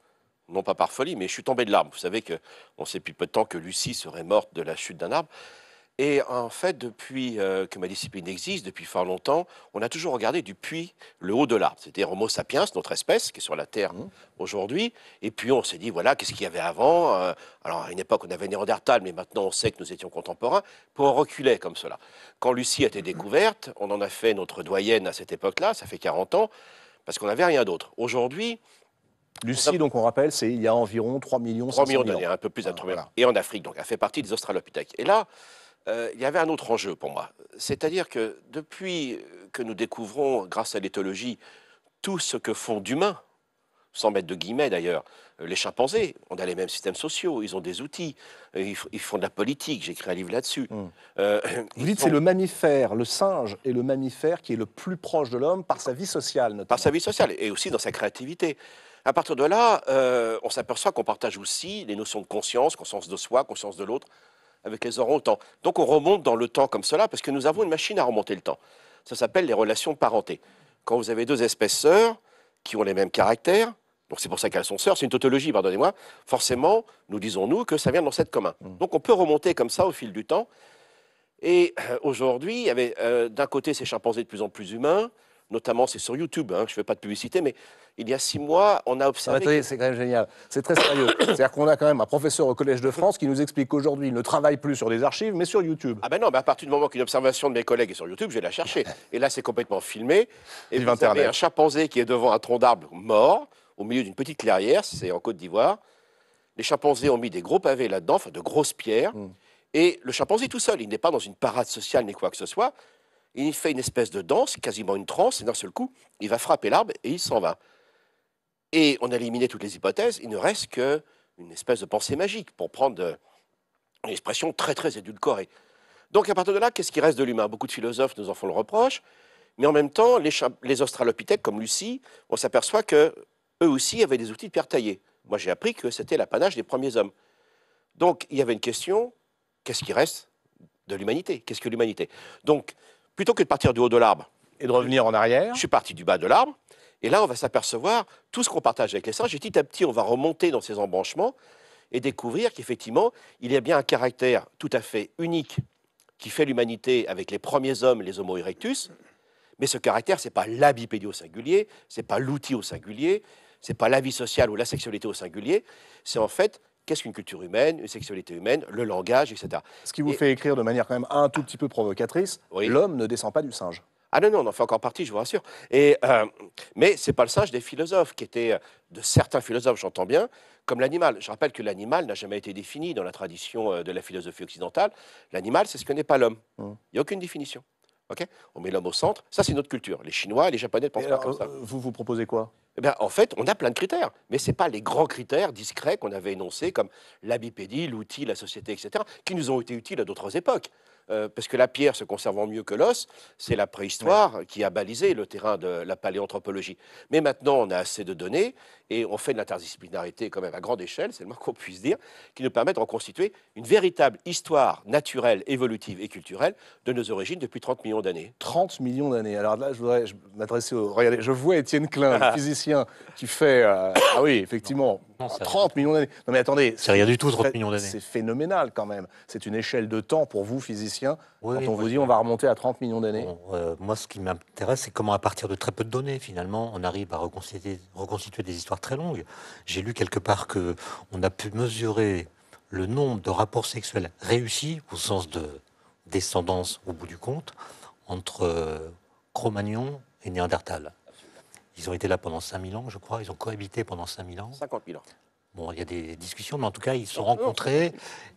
non pas par folie, mais je suis tombé de l'arbre. Vous savez qu'on sait depuis peu de temps que Lucie serait morte de la chute d'un arbre. Et en fait, depuis euh, que ma discipline existe, depuis fort longtemps, on a toujours regardé du puits le haut de l'arbre, C'était Homo sapiens, notre espèce, qui est sur la Terre mmh. aujourd'hui. Et puis on s'est dit, voilà, qu'est-ce qu'il y avait avant euh, Alors à une époque, on avait Néandertal, mais maintenant on sait que nous étions contemporains. Pour reculer comme cela. Quand Lucie a été mmh. découverte, on en a fait notre doyenne à cette époque-là, ça fait 40 ans parce qu'on n'avait rien d'autre. Aujourd'hui, Lucie, donc on rappelle, c'est il y a environ 3 millions 3 millions d'années, un peu plus d'un ah, Et en Afrique, donc, elle fait partie des Australopithèques. Et là, euh, il y avait un autre enjeu pour moi. C'est-à-dire que depuis que nous découvrons, grâce à l'éthologie, tout ce que font d'humains, sans mettre de guillemets d'ailleurs, euh, les chimpanzés, on a les mêmes systèmes sociaux, ils ont des outils, euh, ils, font de la politique, j'ai écrit un livre là-dessus. Hum. Euh, vous dites c'est le mammifère, le singe et le mammifère qui est le plus proche de l'homme par sa vie sociale Par sa vie sociale et aussi dans sa créativité. À partir de là, on s'aperçoit qu'on partage aussi les notions de conscience, conscience de soi, conscience de l'autre, avec les orang temps. Donc on remonte dans le temps comme cela parce que nous avons une machine à remonter le temps. Ça s'appelle les relations parentées. Quand vous avez deux espèces sœurs qui ont les mêmes caractères, donc c'est pour ça qu'elles sont sœurs, c'est une tautologie, pardonnez-moi. Forcément, nous disons-nous que ça vient de l'ancêtre commun. Mm. Donc on peut remonter comme ça au fil du temps. Et euh, aujourd'hui, il y avait euh, d'un côté ces chimpanzés de plus en plus humains, notamment c'est sur YouTube, hein, je ne fais pas de publicité, mais il y a six mois, on a observé... c'est quand même génial, c'est très sérieux. C'est-à-dire qu'on a quand même un professeur au Collège de France qui nous explique qu'aujourd'hui, il ne travaille plus sur des archives, mais sur YouTube. Ah ben non, mais à partir du moment qu'une observation de mes collègues est sur YouTube, je vais la chercher. Et là, c'est complètement filmé. Et vous un chimpanzé qui est devant un tronc d'arbre mort, au milieu d'une petite clairière, c'est en Côte d'Ivoire. Les chimpanzés ont mis des gros pavés là-dedans, enfin de grosses pierres. Hmm. Et le chimpanzé tout seul, il n'est pas dans une parade sociale ni quoi que ce soit. Il fait une espèce de danse, quasiment une transe, et d'un seul coup, il va frapper l'arbre et il s'en va. Et on a éliminé toutes les hypothèses, il ne reste qu'une espèce de pensée magique, pour prendre euh, une expression très très édulcorée. Donc à partir de là, qu'est-ce qui reste de l'humain Beaucoup de philosophes nous en font le reproche, mais en même temps, les, les australopithèques, comme Lucie, on s'aperçoit que eux aussi avaient des outils de pierre taillée. Moi, j'ai appris que c'était l'apanage des premiers hommes. Donc, il y avait une question qu'est-ce qui reste de l'humanité Qu'est-ce que l'humanité Donc, plutôt que de partir du haut de l'arbre. Et de revenir en arrière Je suis parti du bas de l'arbre. Et là, on va s'apercevoir tout ce qu'on partage avec les singes. Et petit à petit, on va remonter dans ces embranchements et découvrir qu'effectivement, il y a bien un caractère tout à fait unique qui fait l'humanité avec les premiers hommes, les Homo erectus. Mais ce caractère, c'est pas l'abipédio au singulier, c'est pas l'outil au singulier, n'est pas la vie sociale ou la sexualité au singulier, c'est en fait qu'est-ce qu'une culture humaine, une sexualité humaine, le langage, etc. Ce qui vous fait écrire de manière quand même un tout petit peu provocatrice, l'homme ne descend pas du singe. Ah non, non, on en fait encore partie, je vous rassure. Et, euh, mais ce n'est pas le singe des philosophes, qui étaient euh, de certains philosophes, j'entends bien, comme l'animal. Je rappelle que l'animal n'a jamais été défini dans la tradition euh, de la philosophie occidentale. L'animal, c'est ce que n'est pas l'homme. Mmh. Il n'y a aucune définition on met l'homme au centre. Ça, c'est notre culture. Les Chinois et les Japonais ne pensent pas comme ça. Euh, vous vous proposez quoi eh bien, en fait, on a plein de critères, mais ce n'est pas les grands critères discrets qu'on avait énoncés comme la bipédie, l'outil, la société, etc., qui nous ont été utiles à d'autres époques. Euh, parce que la pierre se conservant mieux que l'os, c'est la préhistoire qui a balisé le terrain de la paléanthropologie. Mais maintenant, on a assez de données et on fait de l'interdisciplinarité quand même à grande échelle, c'est le moins qu'on puisse dire, qui nous permet de reconstituer une véritable histoire naturelle, évolutive et culturelle de nos origines depuis 30 millions d'années. 30 millions d'années. Alors là, je voudrais m'adresser au... Regardez, je vois Étienne Klein, le physicien, qui fait... Euh, ah oui, effectivement... 30 ah, millions d'années. Non mais attendez. C'est rien du tout 30 millions d'années. C'est phénoménal quand même. C'est une échelle de temps pour vous, physiciens, quand on vous dit on va remonter à 30 millions d'années. Euh, moi, ce qui m'intéresse, c'est comment à partir de très peu de données, finalement, on arrive à reconstituer, reconstituer des histoires très longues. J'ai lu quelque part que on a pu mesurer le nombre de rapports sexuels réussis, au sens de descendance au bout du compte, entre euh, Cro-Magnon et Néandertal. Ils ont été là pendant 5000 ans, je crois. Ils ont cohabité pendant 5000 ans. 50 000 ans. Bon, il y a des discussions, mais en tout cas, ils se sont rencontrés.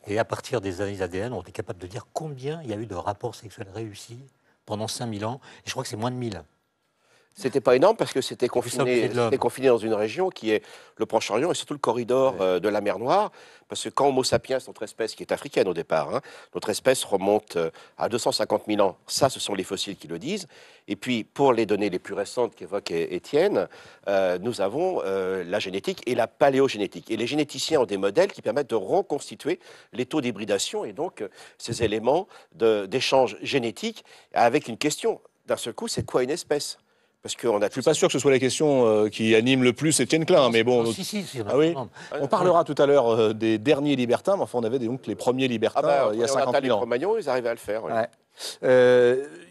Et à partir des analyses ADN, on est capable de dire combien il y a eu de rapports sexuels réussis pendant 5000 ans. Et je crois que c'est moins de 1000. C'était pas énorme parce que c'était confiné, confiné dans une région qui est le Proche-Orient et surtout le corridor euh, de la mer Noire. Parce que quand Homo sapiens, notre espèce qui est africaine au départ, hein, notre espèce remonte euh, à 250 000 ans. Ça, ce sont les fossiles qui le disent. Et puis, pour les données les plus récentes qu'évoque Étienne, euh, nous avons la génétique et la paléogénétique. Et les généticiens ont des modèles qui permettent de reconstituer les taux d'hybridation et donc ces éléments d'échange génétique avec une question. D'un seul coup, c'est quoi une espèce parce qu'on a Je ne suis pas sûr que ce soit la question euh, qui anime le plus Étienne Klein, ah, mais bon. Si, si, ah oui. Euh, on parlera tout à l'heure euh, des derniers libertins, mais enfin on avait donc les premiers libertins ah bah, il y a 50 ans. ils arrivaient à le faire.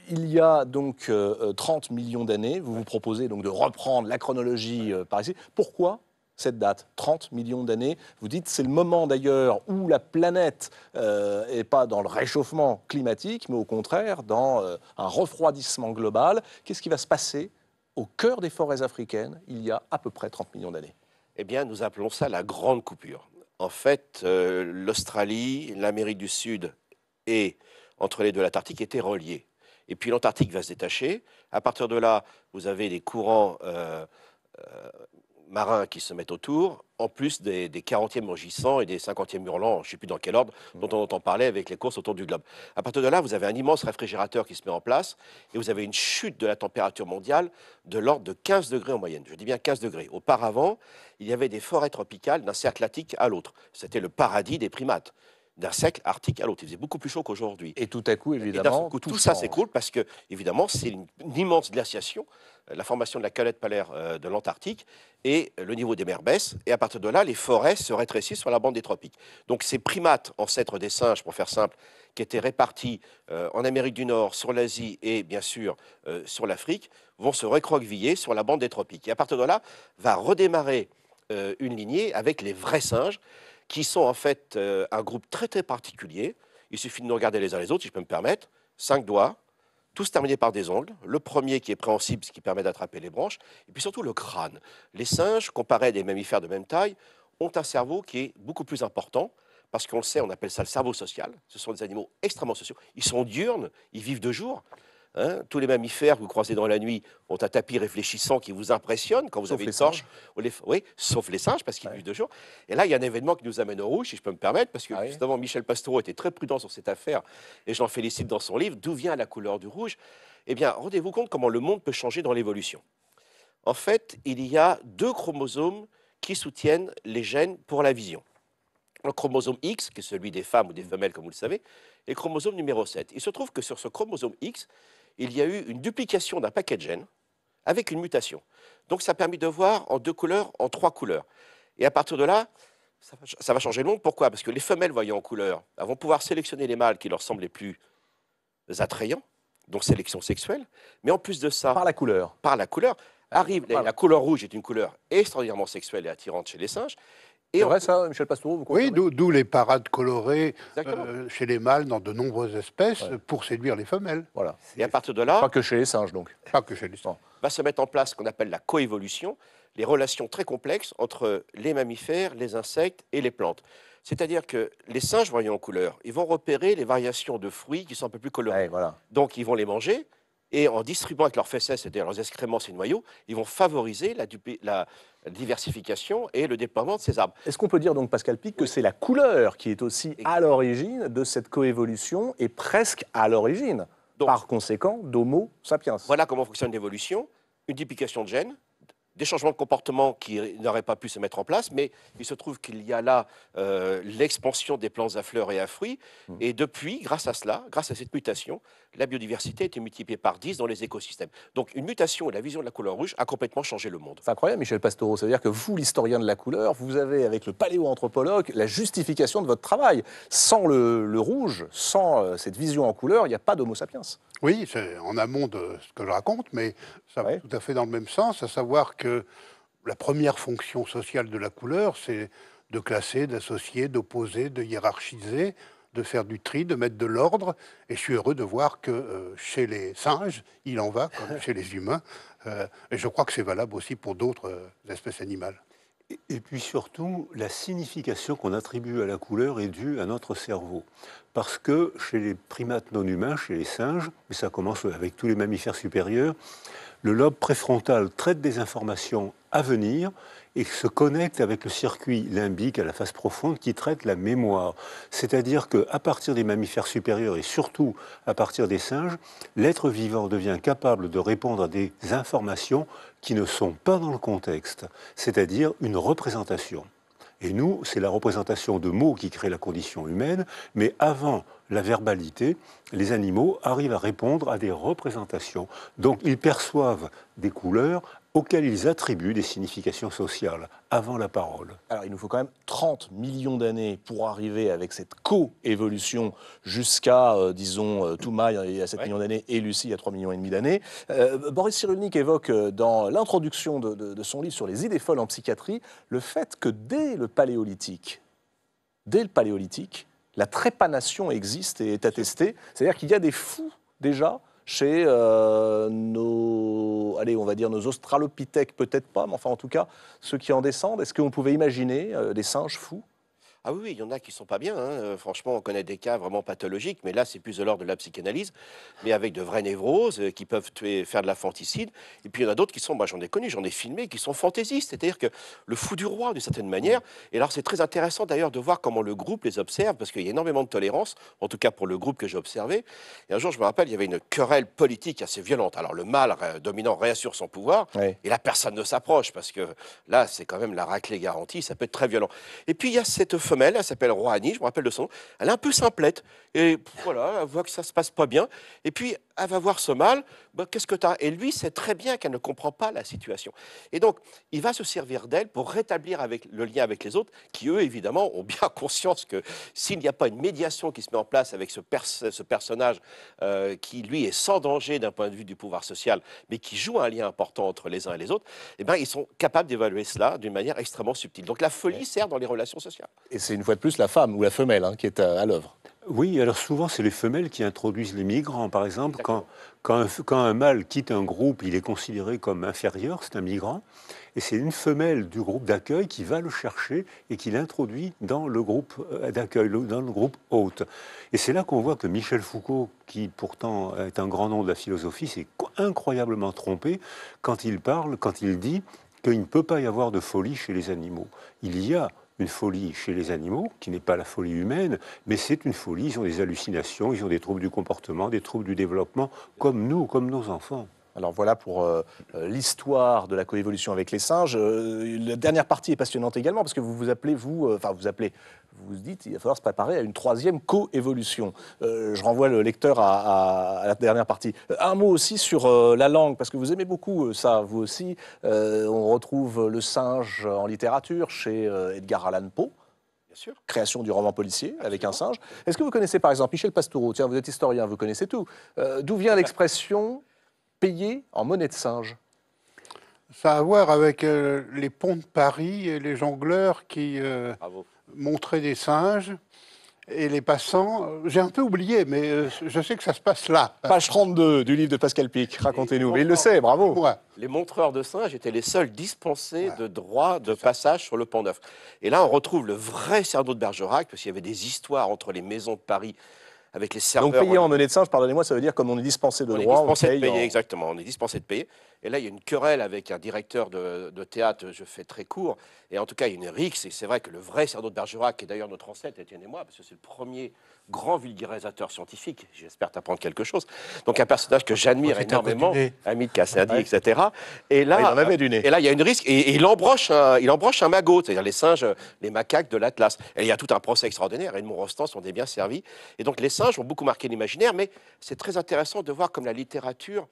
il y a donc 30 millions d'années, vous vous proposez donc de reprendre la chronologie par ici. Pourquoi cette date, 30 millions d'années. Vous dites c'est le moment d'ailleurs où la planète n'est pas dans le réchauffement climatique, mais au contraire dans un refroidissement global. Qu'est-ce qui va se passer au cœur des forêts africaines il y a à peu près 30 millions d'années. Eh bien, nous appelons ça la grande coupure. En fait, euh, l'Australie, l'Amérique du Sud et entre les deux l'Antarctique étaient reliés. Et puis l'Antarctique va se détacher. À partir de là, vous avez des courants euh, euh, marins qui se mettent autour, en plus des, des 40e rugissants et des 50e hurlants, je ne sais plus dans quel ordre, hmm. dont on entend parler avec les courses autour du globe. À partir de là, vous avez un immense réfrigérateur qui se met en place et vous avez une chute de la température mondiale de l'ordre de 15 degrés en moyenne. Je dis bien 15 degrés. Auparavant, il y avait des forêts tropicales d'un cercle atlantique à l'autre. C'était le paradis des primates d'un siècle arctique à l'autre. Il faisait beaucoup plus chaud qu'aujourd'hui. Et tout à coup, évidemment. tout, ça ça s'écoule parce que, évidemment, c'est une, immense glaciation, euh, la formation de la calotte polaire euh, de l'Antarctique, et le niveau des mers baisse. Et à partir de là, les forêts se rétrécissent sur la bande des tropiques. Donc ces primates, ancêtres des singes, pour faire simple, qui étaient répartis euh, en Amérique du Nord, sur l'Asie et bien sûr sur l'Afrique, vont se recroqueviller sur la bande des tropiques. Et à partir de là, va redémarrer une lignée avec les vrais singes qui sont en fait euh, un groupe très très particulier. Il suffit de nous regarder les uns les autres, si je peux me permettre. Cinq doigts, tous terminés par des ongles. Le premier qui est préhensible, ce qui permet d'attraper les branches. Et puis surtout le crâne. Les singes, comparés à des mammifères de même taille, ont un cerveau qui est beaucoup plus important. Parce qu'on le sait, on appelle ça le cerveau social. Ce sont des animaux extrêmement sociaux. Ils sont diurnes, ils vivent de jour. Hein, tous les mammifères que vous croisez dans la nuit ont un tapis réfléchissant qui vous impressionne quand vous sauf avez une torche. Les... Oui, sauf les singes, parce qu'ils vivent de deux jours. Et là, il y a un événement qui nous amène au rouge, si je peux me permettre, parce que ah justement, Michel Pastoureau était très prudent sur cette affaire, et je l'en félicite dans son livre, D'où vient la couleur du rouge Eh bien, rendez-vous compte comment le monde peut changer dans l'évolution. En fait, il y a deux chromosomes qui soutiennent les gènes pour la vision. Le chromosome X, qui est celui des femmes ou des mm. femelles, comme vous le savez, et le chromosome numéro 7. Il se trouve que sur ce chromosome X, il y a eu une duplication d'un paquet de gènes avec une mutation. Donc ça a permis de voir en deux couleurs, en trois couleurs. Et à partir de là, ça va changer le monde. Pourquoi Parce que les femelles voyant en couleur vont pouvoir sélectionner les mâles qui leur semblent les plus attrayants, donc sélection sexuelle. Mais en plus de ça... Par la couleur. Par la couleur. Arrive, la couleur rouge est une couleur extraordinairement sexuelle et attirante chez les singes. C'est vrai ça, Michel Pastoureau vous Oui, d'où les parades colorées euh, chez les mâles dans de nombreuses espèces pour séduire les femelles. Voilà. Et à partir de là... Pas que chez les singes, donc. Pas que chez les singes. Va se mettre en place ce qu'on appelle la coévolution, les relations très complexes entre les mammifères, les insectes et les plantes. C'est-à-dire que les singes, voyant en couleur, ils vont repérer les variations de fruits qui sont un peu plus colorés. voilà. Donc ils vont les manger, et en distribuant avec leurs fesses, c'est-à-dire leurs excréments, ces noyaux, ils vont favoriser la, la, diversification et le déploiement de ces arbres. Est-ce qu'on peut dire donc, Pascal Pic, que c'est la couleur qui est aussi à l'origine de cette coévolution et presque à l'origine, par conséquent, d'Homo sapiens Voilà comment fonctionne l'évolution. Une duplication de gènes, des changements de comportement qui n'auraient pas pu se mettre en place, mais il se trouve qu'il y a là euh, l'expansion des plantes à fleurs et à fruits, hmm. et depuis, grâce à cela, grâce à cette mutation, la biodiversité a été multipliée par 10 dans les écosystèmes. Donc une mutation et la vision de la couleur rouge a complètement changé le monde. C'est incroyable, Michel Pastoreau, c'est-à-dire que vous, l'historien de la couleur, vous avez avec le paléoanthropologue la justification de votre travail. Sans le rouge, sans euh, cette vision en couleur, il n'y a pas d'homo sapiens. Oui, c'est en amont de ce que je raconte, mais ça va tout à fait dans le même sens, à savoir que la première fonction sociale de la couleur, c'est de classer, d'associer, d'opposer, de hiérarchiser, de faire du tri, de mettre de l'ordre. Et je suis heureux de voir que euh, chez les singes, il en va, comme chez les humains. Euh, et je crois que c'est valable aussi pour d'autres euh, espèces animales. Et puis surtout, la signification qu'on attribue à la couleur est due à notre cerveau. Parce que chez les primates non humains, chez les singes, mais ça commence avec tous les mammifères supérieurs, le lobe préfrontal traite des informations à venir et se connecte avec le circuit limbique à la face profonde qui traite la mémoire. C'est-à-dire qu'à partir des mammifères supérieurs et surtout à partir des singes, l'être vivant devient capable de répondre à des informations qui ne sont pas dans le contexte, c'est-à-dire une représentation. Et nous, c'est la représentation de mots qui crée la condition humaine, mais avant la verbalité, les animaux arrivent à répondre à des représentations. Donc ils perçoivent des couleurs auxquels ils attribuent des significations sociales avant la parole. Alors il nous faut quand même 30 millions d'années pour arriver avec cette co-évolution jusqu'à, euh, disons, euh, à hein, il y a 7 millions d'années et Lucie il y a 3 millions et demi d'années. Euh, Boris Cyrulnik évoque euh, dans l'introduction de, de son livre sur les idées folles en psychiatrie le fait que dès le paléolithique, dès le paléolithique, la trépanation existe et est attestée. C'est-à-dire qu'il y a des fous déjà chez euh, nos, allez, on va dire nos australopithèques, peut-être pas, mais enfin en tout cas ceux qui en descendent. Est-ce qu'on pouvait imaginer euh, des singes fous ah oui, il y en a qui sont pas bien. Hein. Euh, franchement, on connaît des cas vraiment pathologiques, mais là, c'est plus de l'ordre de la psychanalyse, mais avec de vraies névroses euh, qui peuvent tuer, faire de la fanticide. Et puis, il y en a d'autres qui sont, moi j'en ai connu, j'en ai filmé, qui sont fantaisistes, c'est-à-dire que le fou du roi, d'une certaine manière. Et alors, c'est très intéressant d'ailleurs de voir comment le groupe les observe, parce qu'il y a énormément de tolérance, en tout cas pour le groupe que j'ai observé. Et un jour, je me rappelle, il y avait une querelle politique assez violente. Alors, le mal dominant réassure son pouvoir, et la personne ne s'approche, parce que là, c'est quand même la raclée garantie, ça peut être très violent. Et puis, il y a cette elle s'appelle Rohani, je me rappelle de son nom. Elle est un peu simplette. Et voilà, elle voit que ça se passe pas bien. Et puis, elle va voir ce mal. Ben, qu'est-ce que tu as Et lui sait très bien qu'elle ne comprend pas la situation. Et donc, il va se servir d'elle pour rétablir avec, le lien avec les autres, qui eux, évidemment, ont bien conscience que s'il n'y a pas une médiation qui se met en place avec ce, personnage euh, qui, lui, est sans danger d'un point de vue du pouvoir social, mais qui joue un lien important entre les uns et les autres, eh ben, ils sont capables d'évaluer cela d'une manière extrêmement subtile. Donc la folie sert dans les relations sociales. Et c'est une fois de plus la femme ou la femelle hein, qui est euh, à l'œuvre. Oui, alors souvent, c'est les femelles qui introduisent les migrants. Par exemple, quand, quand, un, un, mâle quitte un groupe, il est considéré comme inférieur, c'est un migrant. Et c'est une femelle du groupe d'accueil qui va le chercher et qui l'introduit dans le groupe euh, d'accueil, dans le groupe hôte. Et c'est là qu'on voit que Michel Foucault, qui pourtant est un grand nom de la philosophie, s'est incroyablement trompé quand il parle, quand il dit qu'il ne peut pas y avoir de folie chez les animaux. Il y a une folie chez les animaux, qui n'est pas la folie humaine, mais c'est une folie, ils ont des hallucinations, ils ont des troubles du comportement, des troubles du développement, comme nous, comme nos enfants. Alors voilà pour euh, euh, l'histoire de la coévolution avec les singes. Euh, la dernière partie est passionnante également parce que vous vous appelez, vous, enfin vous appelez, vous vous dites, il va falloir se préparer à une troisième coévolution. je renvoie le lecteur à, la dernière partie. Un mot aussi sur la langue parce que vous aimez beaucoup ça, vous aussi. on retrouve le singe en littérature chez Edgar Allan Poe. Sûr. Création du roman policier avec un singe. Est-ce que vous connaissez par exemple Michel Pastoureau Tiens, vous êtes historien, vous connaissez tout. D'où vient l'expression payé en monnaie de singe Ça a à voir avec euh, les ponts de Paris et les jongleurs qui euh, montraient des singes. Et les passants, j'ai un peu oublié, mais euh, je sais que ça se passe là. Page 32 du livre de Pascal Pic, racontez-nous. Mais il le sait, bravo. Les montreurs de singes étaient les seuls dispensés de droit de passage sur le Pont Neuf. Et là, on retrouve le vrai Cerveau de Bergerac, parce qu'il y avait des histoires entre les maisons de Paris avec les serveurs. Donc payer en monnaie de singe, pardonnez-moi, ça veut dire comme on est dispensé de on droit, est dispensé de payer, exactement. On est dispensé de payer. Et là, il y a une querelle avec un directeur de, théâtre, je fais très court. Et en tout cas, il y a une rixe. Et c'est vrai que le vrai Cerdot de Bergerac, qui est d'ailleurs notre ancêtre, Etienne et moi, parce que c'est le premier grand vulgarisateur scientifique, j'espère t'apprendre quelque chose. Donc un personnage que j'admire énormément, ami de etc. Et là, ah, il du Et là, il y a une risque. Et, il, embroche un, il embroche un magot, c'est-à-dire les singes, les macaques de l'Atlas. Et il y a tout un procès extraordinaire. Et de Montrostan sont des bien servis. Et donc les singes ont beaucoup marqué l'imaginaire, mais c'est très intéressant de voir comme la littérature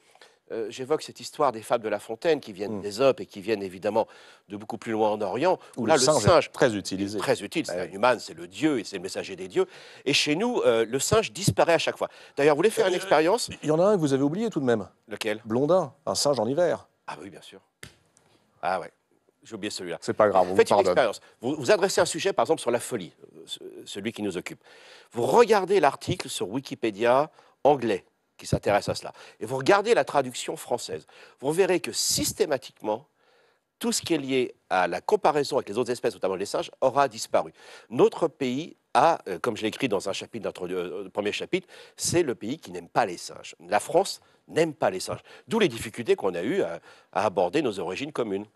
euh, j'évoque cette histoire des fables de La Fontaine qui viennent mm. des hommes et qui viennent évidemment de beaucoup plus loin en Orient, où, là le singe, est très utilisé. très utile, c'est bah un humain, c'est le dieu et c'est le messager des dieux. Et chez nous, euh, le singe disparaît à chaque fois. D'ailleurs, vous voulez faire une euh, expérience Il y en a un que vous avez oublié tout de même. Lequel Blondin, un singe en hiver. Ah oui, bien sûr. Ah ouais. J'ai oublié celui-là. C'est pas grave, vous Faites une expérience. Vous, vous adressez un sujet, par exemple, sur la folie, celui qui nous occupe. Vous regardez l'article sur Wikipédia anglais s'intéresse à cela. Et vous regardez la traduction française, vous verrez que systématiquement, tout ce qui est lié à la comparaison avec les autres espèces, notamment les singes, aura disparu. Notre pays a, euh, comme je l'ai écrit dans un chapitre, notre euh, euh, premier chapitre, c'est le pays qui n'aime pas les singes. La France n'aime pas les singes. D'où les difficultés qu'on a eues à aborder nos origines communes.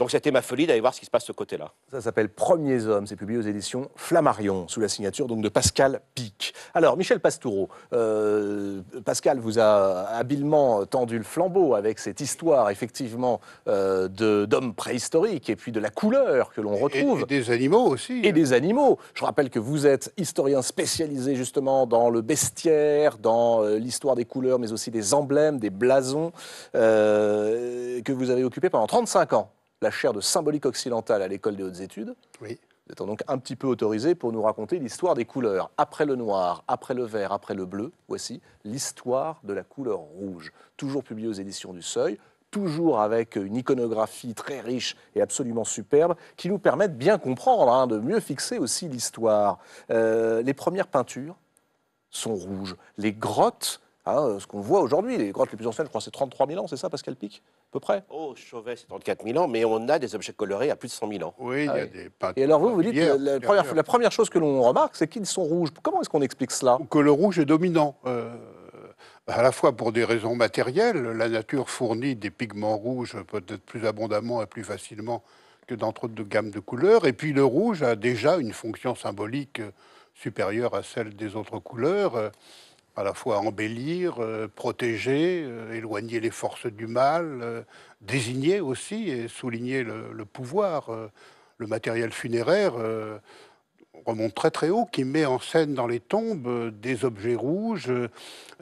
Donc c'était ma folie d'aller voir ce qui se passe de ce côté-là. Ça s'appelle Premiers Hommes, c'est publié aux éditions Flammarion, sous la signature donc de Pascal Pic. Alors Michel Pastoureau, euh, Pascal vous a habilement tendu le flambeau avec cette histoire effectivement euh, d'hommes préhistoriques et puis de la couleur que l'on retrouve. Et, des animaux aussi. Et hein. des animaux. Je rappelle que vous êtes historien spécialisé justement dans le bestiaire, dans euh, l'histoire des couleurs, mais aussi des emblèmes, des blasons, que vous avez occupé pendant 35 ans la chaire de symbolique occidentale à l'école des hautes études. Oui. donc un petit peu autorisé pour nous raconter l'histoire des couleurs. Après le noir, après le vert, après le bleu, voici l'histoire de la couleur rouge. Toujours publiée aux éditions du Seuil, toujours avec une iconographie très riche et absolument superbe, qui nous permet de bien comprendre, hein, de mieux fixer aussi l'histoire. Euh, les premières peintures sont rouges. Les grottes euh, ce qu'on voit aujourd'hui. Les grottes les plus anciennes, je crois, c'est 33 000 ans, c'est ça, Pascal Pic À peu près Oh, Chauvet, c'est 34 000 ans, mais on a des objets colorés à plus de 100 000 ans. Oui, il y a ah des peintures... Et alors, vous, vous dites, la, première, chose que l'on remarque, c'est qu'ils sont rouges. Comment est-ce qu'on explique cela Que le rouge est dominant. Euh, à la fois pour des raisons matérielles, la nature fournit des pigments rouges peut-être plus abondamment et plus facilement que d'entre gammes de couleurs, et puis le rouge a déjà une fonction symbolique euh, supérieure à celle des autres couleurs à la fois embellir, euh, protéger, euh, éloigner les forces du mal, euh, désigner aussi et souligner le, le pouvoir. le matériel funéraire remonte très très haut, qui met en scène dans les tombes des objets rouges,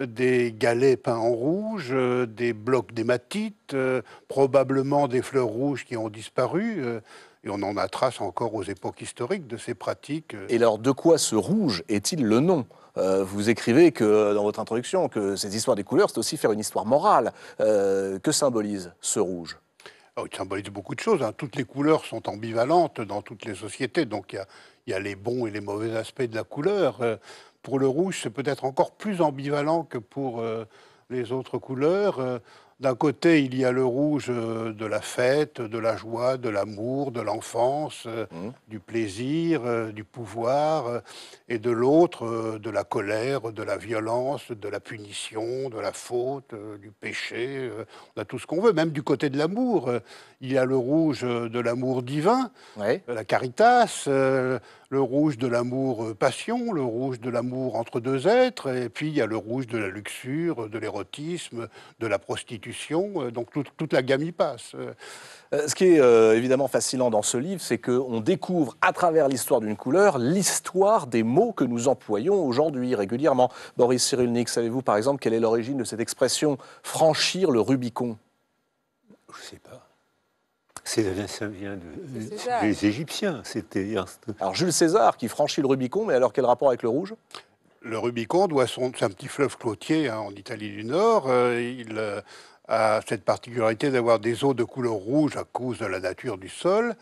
des galets peints en rouge, des blocs d'hématite, probablement des fleurs rouges qui ont disparu. Et on en a trace encore aux époques historiques de ces pratiques. Et alors, de quoi ce rouge est-il le nom euh, vous écrivez que dans votre introduction que ces histoires des couleurs, c'est aussi faire une histoire morale. Euh, que symbolise ce rouge oh, Il symbolise beaucoup de choses. Hein. Toutes les couleurs sont ambivalentes dans toutes les sociétés, donc il y, a les bons et les mauvais aspects de la couleur. Euh, pour le rouge, c'est peut-être encore plus ambivalent que pour les autres couleurs. D'un côté, il y a le rouge euh, de la fête, de la joie, de l'amour, de l'enfance, euh, mmh. du plaisir, euh, du pouvoir, et de l'autre, de la colère, de la violence, de la punition, de la faute, du péché. On a tout ce qu'on veut, même du côté de l'amour. Il y a le rouge de l'amour divin, de la caritas, le rouge de l'amour euh, passion, le rouge de l'amour entre deux êtres, et puis il y a le rouge de la luxure, de l'érotisme, de la prostitution, euh, donc toute, la gamme y passe. Euh, ce qui est évidemment fascinant dans ce livre, c'est qu'on découvre à travers l'histoire d'une couleur l'histoire des mots que nous employons aujourd'hui régulièrement. Boris Cyrulnik, savez-vous par exemple quelle est l'origine de cette expression franchir le Rubicon Je ne sais pas ça vient de, des Égyptiens. C'était. Alors Jules César qui franchit le Rubicon, mais alors quel rapport avec le rouge Le Rubicon doit son, c'est un petit fleuve côtier hein, en Italie du Nord. Euh, il euh, a cette particularité d'avoir des eaux de couleur rouge à cause de la nature du sol,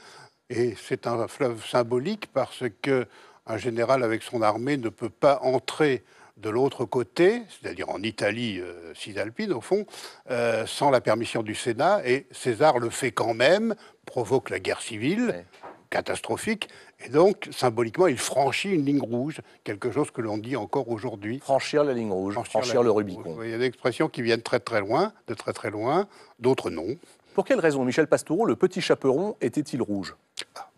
et c'est un fleuve symbolique parce que un général avec son armée ne peut pas entrer de l'autre côté, c'est-à-dire en Italie cisalpine euh, au fond, euh, sans la permission du Sénat, et César le fait quand même, provoque la guerre civile, catastrophique, et donc symboliquement il franchit une ligne rouge, quelque chose que l'on dit encore aujourd'hui. Franchir la ligne rouge, franchir, le Rubicon. Il y a des expressions qui viennent très très loin, de très très loin, d'autres non. Pour quelle raison Michel Pastoureau, le petit chaperon, était-il rouge ah,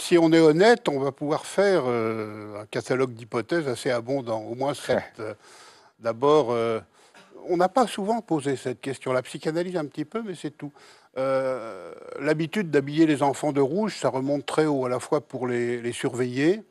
si on est honnête, on va pouvoir faire euh, un catalogue d'hypothèses assez abondant, au moins sept. Euh, d'abord, euh, on n'a pas souvent posé cette question. La psychanalyse un petit peu, mais c'est tout. L'habitude d'habiller les enfants de rouge, ça remonte très haut, à la fois pour les surveiller,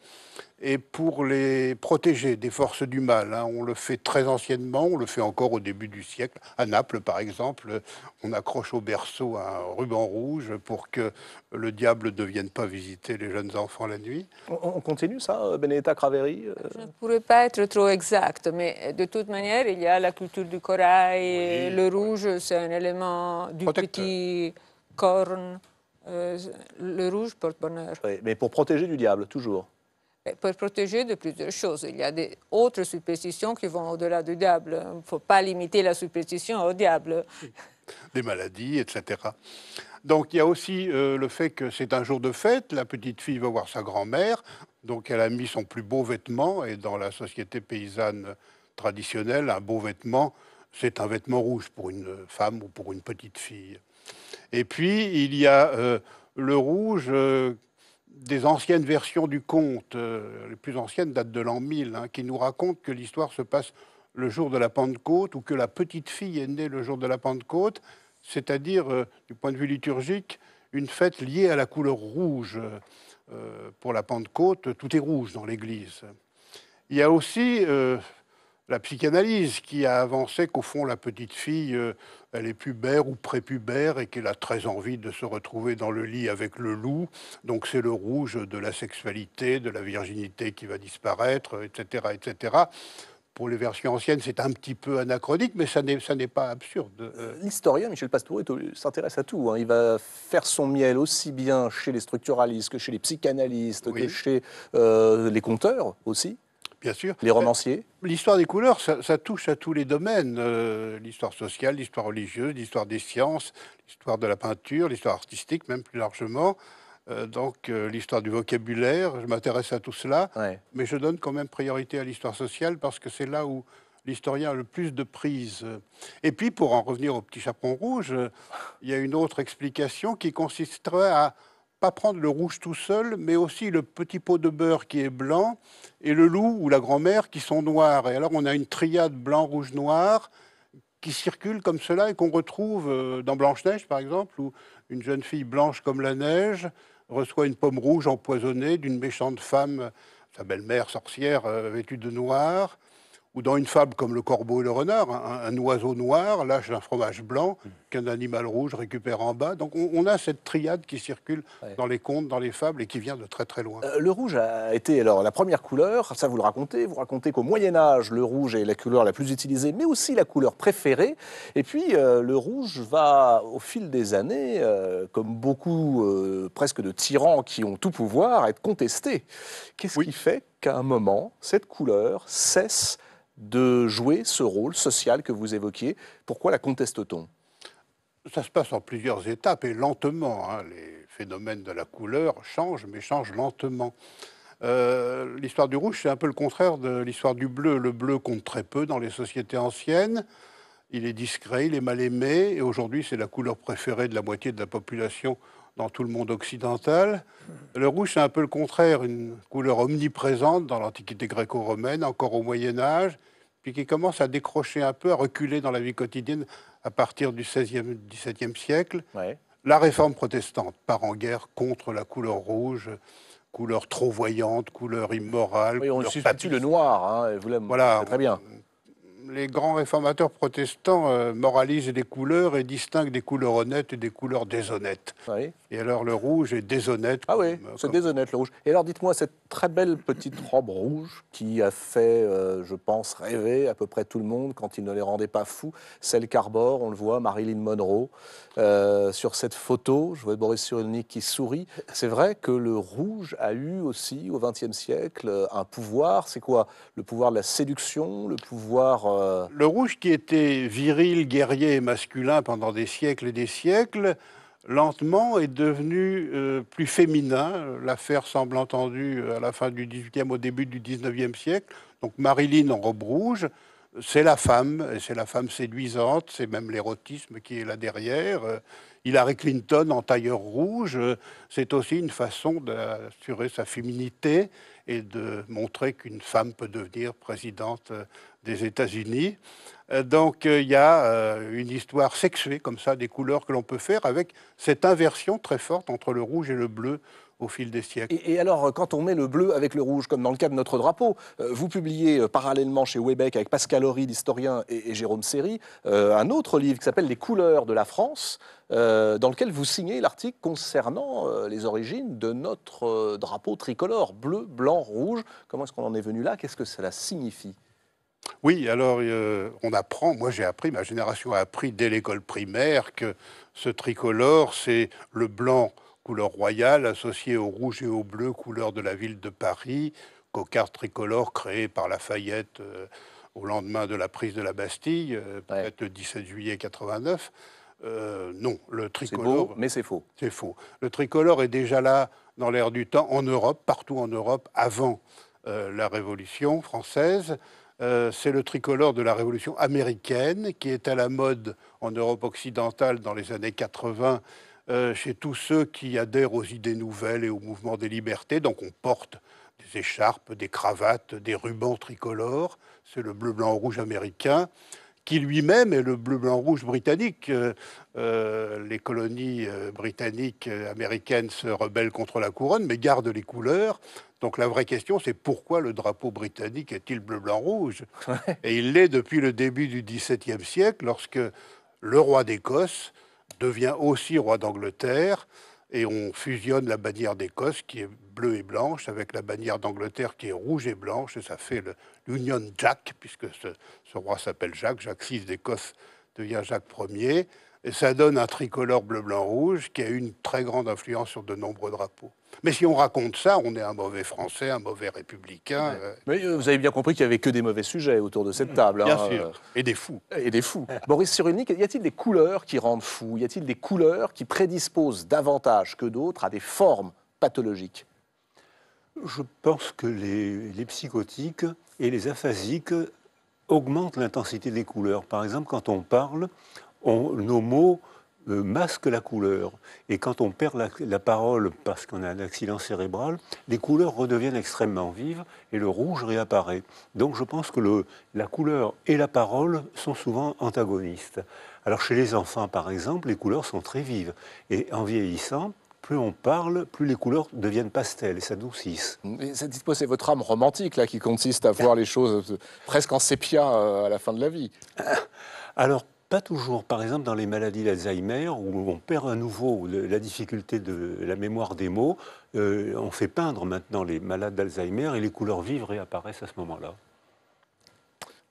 et pour les protéger des forces du mal. Hein. On le fait très anciennement, on le fait encore au début du siècle. À Naples, par exemple, on accroche au berceau un ruban rouge pour que le diable ne vienne pas visiter les jeunes enfants la nuit. On, continue ça, euh, Benedetta Craveri euh? Je ne pourrais pas être trop exact, mais de toute manière, il y a la culture du corail, le rouge, c'est un élément du petit corne. Euh, le rouge porte bonheur. mais pour protéger du diable, toujours pour protéger de plusieurs choses. Il y a des autres superstitions qui vont au-delà du diable. Il ne faut pas limiter la superstition au diable. Des maladies, etc. Donc il y a aussi euh, le fait que c'est un jour de fête, la petite fille va voir sa grand-mère, donc elle a mis son plus beau vêtement, et dans la société paysanne traditionnelle, un beau vêtement, c'est un vêtement rouge pour une femme ou pour une petite fille. Et puis il y a euh, le rouge euh, des anciennes versions du conte, euh, les plus anciennes datent de l'an 1000, hein, qui nous racontent que l'histoire se passe le jour de la Pentecôte ou que la petite fille est née le jour de la Pentecôte, c'est-à-dire, euh, du point de vue liturgique, une fête liée à la couleur rouge. Euh, pour la Pentecôte, tout est rouge dans l'Église. Il y a aussi la psychanalyse qui a avancé qu'au fond, la petite fille elle est pubère ou prépubère et qu'elle a très envie de se retrouver dans le lit avec le loup. Donc c'est le rouge de la sexualité, de la virginité qui va disparaître, etc. etc pour les versions anciennes, c'est un petit peu anachronique, mais ça n'est, pas absurde. Euh, l'historien Michel Pastoureau s'intéresse à tout. Hein. Il va faire son miel aussi bien chez les structuralistes que chez les psychanalystes, que chez euh, les conteurs aussi. Bien sûr. Les romanciers L'histoire des couleurs, ça, touche à tous les domaines. Euh, l'histoire sociale, l'histoire religieuse, l'histoire des sciences, l'histoire de la peinture, l'histoire artistique même plus largement. Euh, donc euh, l'histoire du vocabulaire, je m'intéresse à tout cela, mais je donne quand même priorité à l'histoire sociale parce que c'est là où l'historien a le plus de prise. Et puis pour en revenir au petit chaperon rouge, il y a une autre explication qui consisterait à pas prendre le rouge tout seul, mais aussi le petit pot de beurre qui est blanc et le loup ou la grand-mère qui sont noirs. Et alors on a une triade blanc, rouge, noir qui circule comme cela et qu'on retrouve euh, dans Blanche-Neige, par exemple, où une jeune fille blanche comme la neige reçoit une pomme rouge empoisonnée d'une méchante femme, sa belle-mère sorcière euh, vêtue de noir ou dans une fable comme le corbeau et le renard, hein, un, oiseau noir lâche un fromage blanc mm. qu'un animal rouge récupère en bas. Donc on, a cette triade qui circule dans les contes, dans les fables et qui vient de très très loin. Euh, le rouge a été alors la première couleur, ça vous le racontez, vous racontez qu'au Moyen Âge, le rouge est la couleur la plus utilisée, mais aussi la couleur préférée. Et puis euh, le rouge va au fil des années, euh, comme beaucoup presque de tyrans qui ont tout pouvoir, être contesté. Qu'est-ce qui fait qu'à un moment, cette couleur cesse de jouer ce rôle social que vous évoquiez. Pourquoi la conteste-t-on Ça se passe en plusieurs étapes et lentement. Hein. Les phénomènes de la couleur changent, mais changent lentement. Euh, l'histoire du rouge, c'est un peu le contraire de l'histoire du bleu. Le bleu compte très peu dans les sociétés anciennes. Il est discret, il est mal aimé, et aujourd'hui c'est la couleur préférée de la moitié de la population dans tout le monde occidental. Le rouge, c'est un peu le contraire, une couleur omniprésente dans l'Antiquité gréco-romaine, encore au Moyen Âge, puis qui commence à décrocher un peu, à reculer dans la vie quotidienne à partir du XVIe, XVIIe siècle. La réforme protestante part en guerre contre la couleur rouge, couleur trop voyante, couleur immorale. Oui, on se substitue le noir, hein, voilà, très bien les grands réformateurs protestants euh, moralisent des couleurs et distinguent des couleurs honnêtes et des couleurs déshonnêtes. Et alors le rouge est déshonnête. Ah oui, euh, c'est déshonnête le rouge. Et alors dites-moi, cette très belle petite robe rouge qui a fait, euh, je pense, rêver à peu près tout le monde quand il ne les rendait pas fous, celle qu'arbore, on le voit, Marilyn Monroe, sur cette photo, je vois Boris Cyrulnik qui sourit. C'est vrai que le rouge a eu aussi au XXe siècle un pouvoir, c'est quoi Le pouvoir de la séduction, le pouvoir euh, le rouge qui était viril, guerrier et masculin pendant des siècles et des siècles, lentement est devenu euh, plus féminin. L'affaire semble entendue euh, à la fin du 18e, au début du 19e siècle. Donc Marilyn en robe rouge, c'est la femme, et c'est la femme séduisante, c'est même l'érotisme qui est là derrière. Hillary Clinton en tailleur rouge, c'est aussi une façon d'assurer sa féminité et de montrer qu'une femme peut devenir présidente des États-Unis. Euh, donc euh, il y a euh, une histoire sexuée comme ça des couleurs que l'on peut faire avec cette inversion très forte entre le rouge et le bleu au fil des siècles. Et, alors, quand on met le bleu avec le rouge, comme dans le cas de notre drapeau, vous publiez parallèlement chez Webec avec Pascal Horry, l'historien, et, Jérôme Serry un autre livre qui s'appelle Les couleurs de la France, dans lequel vous signez l'article concernant les origines de notre drapeau tricolore, bleu, blanc, rouge. Comment est-ce qu'on en est venu là Qu'est-ce que cela signifie oui, alors euh, on apprend, moi j'ai appris, ma génération a appris dès l'école primaire que ce tricolore, c'est le blanc couleur royale associé au rouge et au bleu couleur de la ville de Paris, cocarde tricolore créé par Lafayette Fayette euh, au lendemain de la prise de la Bastille, euh, peut-être le 17 juillet 89. non, le tricolore. Beau, mais c'est faux. C'est faux. Le tricolore est déjà là dans l'air du temps en Europe, partout en Europe, avant la Révolution française. Euh, c'est le tricolore de la Révolution américaine qui est à la mode en Europe occidentale dans les années 80 euh, chez tous ceux qui adhèrent aux idées nouvelles et au mouvement des libertés. Donc on porte des écharpes, des cravates, des rubans tricolores. C'est le bleu, blanc, rouge américain qui lui-même est le bleu-blanc-rouge britannique. Euh, euh, les colonies euh, britanniques, américaines se rebellent contre la couronne, mais gardent les couleurs. Donc la vraie question, c'est pourquoi le drapeau britannique est-il bleu-blanc-rouge Et il l'est depuis le début du XVIIe siècle, lorsque le roi d'Écosse devient aussi roi d'Angleterre et on fusionne la bannière d'Écosse qui est bleue et blanche avec la bannière d'Angleterre qui est rouge et blanche et ça fait l'Union Jack puisque ce, roi s'appelle Jacques, Jacques VI d'Écosse devient Jacques Ier et ça donne un tricolore bleu-blanc-rouge qui a eu une très grande influence sur de nombreux drapeaux. Mais si on raconte ça, on est un mauvais Français, un mauvais républicain. Euh. Mais vous avez bien compris qu'il n'y avait que des mauvais sujets autour de cette table. Bien hein, sûr. Euh. Et des fous. Et des fous. Boris Cyrulnik, y a-t-il des couleurs qui rendent fous Y a-t-il des couleurs qui prédisposent davantage que d'autres à des formes pathologiques Je pense que les psychotiques et les aphasiques augmentent l'intensité des couleurs. Par exemple, quand on parle, nos mots euh, masquent la couleur. Et quand on perd la, parole parce qu'on a un accident cérébral, les couleurs redeviennent extrêmement vives et le rouge réapparaît. Donc je pense que la couleur et la parole sont souvent antagonistes. Alors chez les enfants, par exemple, les couleurs sont très vives. Et en vieillissant, plus on parle, plus les couleurs deviennent pastelles et s'adoucissent. Dites-moi, c'est votre âme romantique là, qui consiste à voir les choses presque en sépia euh, à la fin de la vie. Ah, alors, pas toujours. Par exemple, dans les maladies d'Alzheimer, où on perd à nouveau la difficulté de la mémoire des mots, euh, on fait peindre maintenant les malades d'Alzheimer et les couleurs vives réapparaissent à ce moment-là.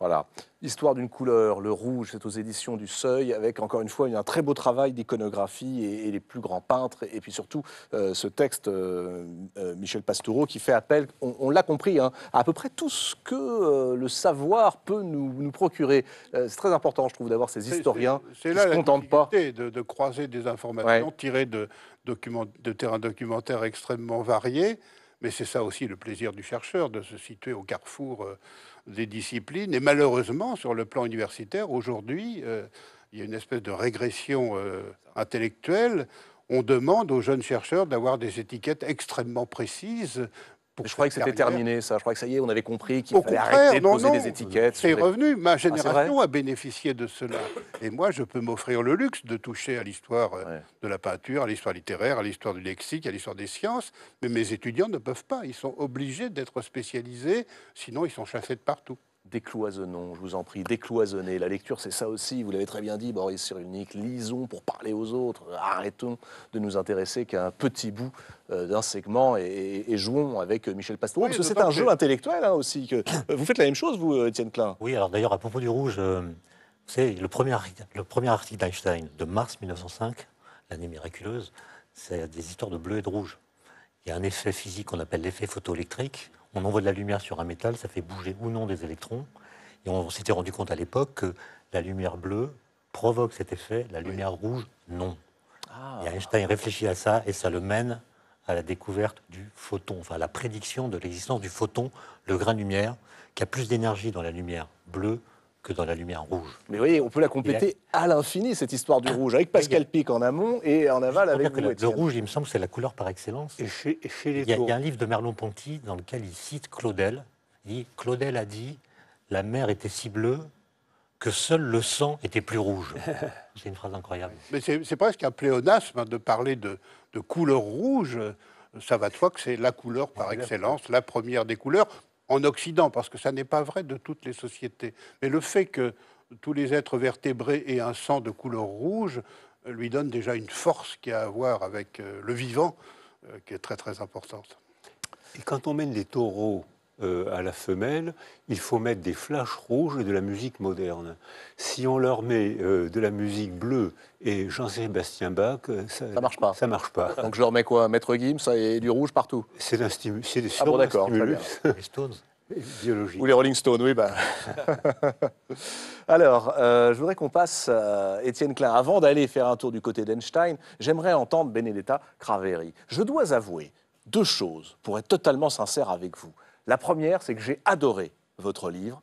Voilà. Histoire d'une couleur, le rouge, c'est aux éditions du Seuil, avec encore une fois un très beau travail d'iconographie et, les plus grands peintres, et puis surtout euh, ce texte euh, euh, Michel Pastoureau qui fait appel, on, l'a compris, à, hein, à peu près tout ce que le savoir peut nous, procurer. c'est très important, je trouve, d'avoir ces historiens C'est là se contentent De, de croiser des informations tirées de, documents, de terrains documentaires extrêmement variés, mais c'est ça aussi le plaisir du chercheur, de se situer au carrefour des disciplines. Et malheureusement, sur le plan universitaire, aujourd'hui, euh, il y a une espèce de régression euh, intellectuelle on demande aux jeunes chercheurs d'avoir des étiquettes extrêmement précises je crois que c'était terminé, ça. Je crois que ça y est, on avait compris qu'il fallait arrêter de poser des étiquettes. C'est revenu. Ma ah, génération a bénéficié de cela. Et moi, je peux m'offrir le luxe de toucher à l'histoire euh, de la peinture, à l'histoire littéraire, à l'histoire du lexique, à l'histoire des sciences. Mais mes étudiants ne peuvent pas. Ils sont obligés d'être spécialisés, sinon ils sont chassés de partout décloisonnons, je vous en prie, décloisonnez. La lecture, c'est ça aussi, vous l'avez très bien dit, Boris Cyrulnik, lisons pour parler aux autres, arrêtons de nous intéresser qu'à un petit bout euh, d'un segment et, jouons avec euh, Michel Pastoureau. parce que c'est un jeu intellectuel hein, aussi. Que... Euh, vous faites la même chose, vous, Étienne Klein Oui, alors d'ailleurs, à propos du rouge, vous c'est le premier, le premier article d'Einstein de mars 1905, l'année miraculeuse, c'est des histoires de bleu et de rouge. Il y a un effet physique qu'on appelle l'effet photoélectrique, on envoie de la lumière sur un métal, ça fait bouger ou non des électrons. Et on s'était rendu compte à l'époque que la lumière bleue provoque cet effet, la lumière rouge, non. Ah. Et Einstein réfléchit à ça et ça le mène à la découverte du photon, enfin à la prédiction de l'existence du photon, le grain de lumière, qui a plus d'énergie dans la lumière bleue que dans la lumière rouge. Mais voyez, on peut la compléter à l'infini, cette histoire du ah, rouge, avec Pascal Pic en amont et en aval avec vous. Le, le rouge, il me semble, c'est la couleur par excellence. Et chez, les il, y a, il, y a, un livre de merlon ponty dans lequel il cite Claudel. Il dit, Claudel a dit, la mer était si bleue que seul le sang était plus rouge. c'est une phrase incroyable. Mais c'est presque un pléonasme de parler de, de couleur rouge ça va de soi que c'est la couleur par excellence, la première des couleurs, en Occident, parce que ça n'est pas vrai de toutes les sociétés, mais le fait que tous les êtres vertébrés aient un sang de couleur rouge euh, lui donne déjà une force qui a à voir avec euh, le vivant, euh, qui est très très importante. Et quand on mène les taureaux euh, à la femelle, il faut mettre des flashs rouges et de la musique moderne. Si on leur met euh, de la musique bleue et Jean-Sébastien Bach, euh, ça, ne marche pas. Ça marche pas. Donc je leur mets quoi, Maître Gims et du rouge partout. C'est un stimulus. C'est ah Stones. Ou les Rolling Stones, oui. Bah. Alors, je voudrais qu'on passe, Étienne euh, Klein, avant d'aller faire un tour du côté d'Einstein, j'aimerais entendre Benedetta Craveri. Je dois avouer deux choses, pour être totalement sincère avec vous. La première, c'est que j'ai adoré votre livre.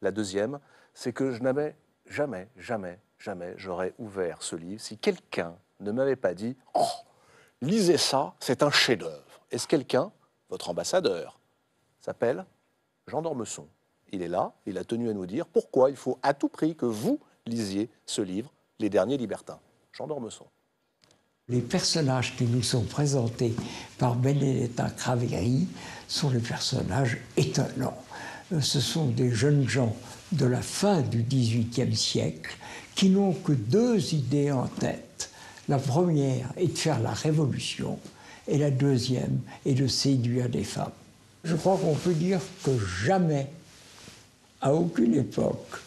La deuxième, c'est que je n'avais jamais, jamais, jamais, j'aurais ouvert ce livre si quelqu'un ne m'avait pas dit Oh, lisez ça, c'est un chef-d'œuvre. Est-ce quelqu'un, votre ambassadeur, s'appelle Jean d'Ormesson Il est là, il a tenu à nous dire pourquoi il faut à tout prix que vous lisiez ce livre, Les Derniers Libertins. Jean d'Ormesson. Les personnages qui nous sont présentés par Benedetta Craveri sont les personnages étonnants. Euh, ce sont des jeunes gens de la fin du XVIIIe siècle qui n'ont que deux idées en tête. La première est de faire la révolution et la deuxième est de séduire des femmes. Je crois qu'on peut dire que jamais, à aucune époque,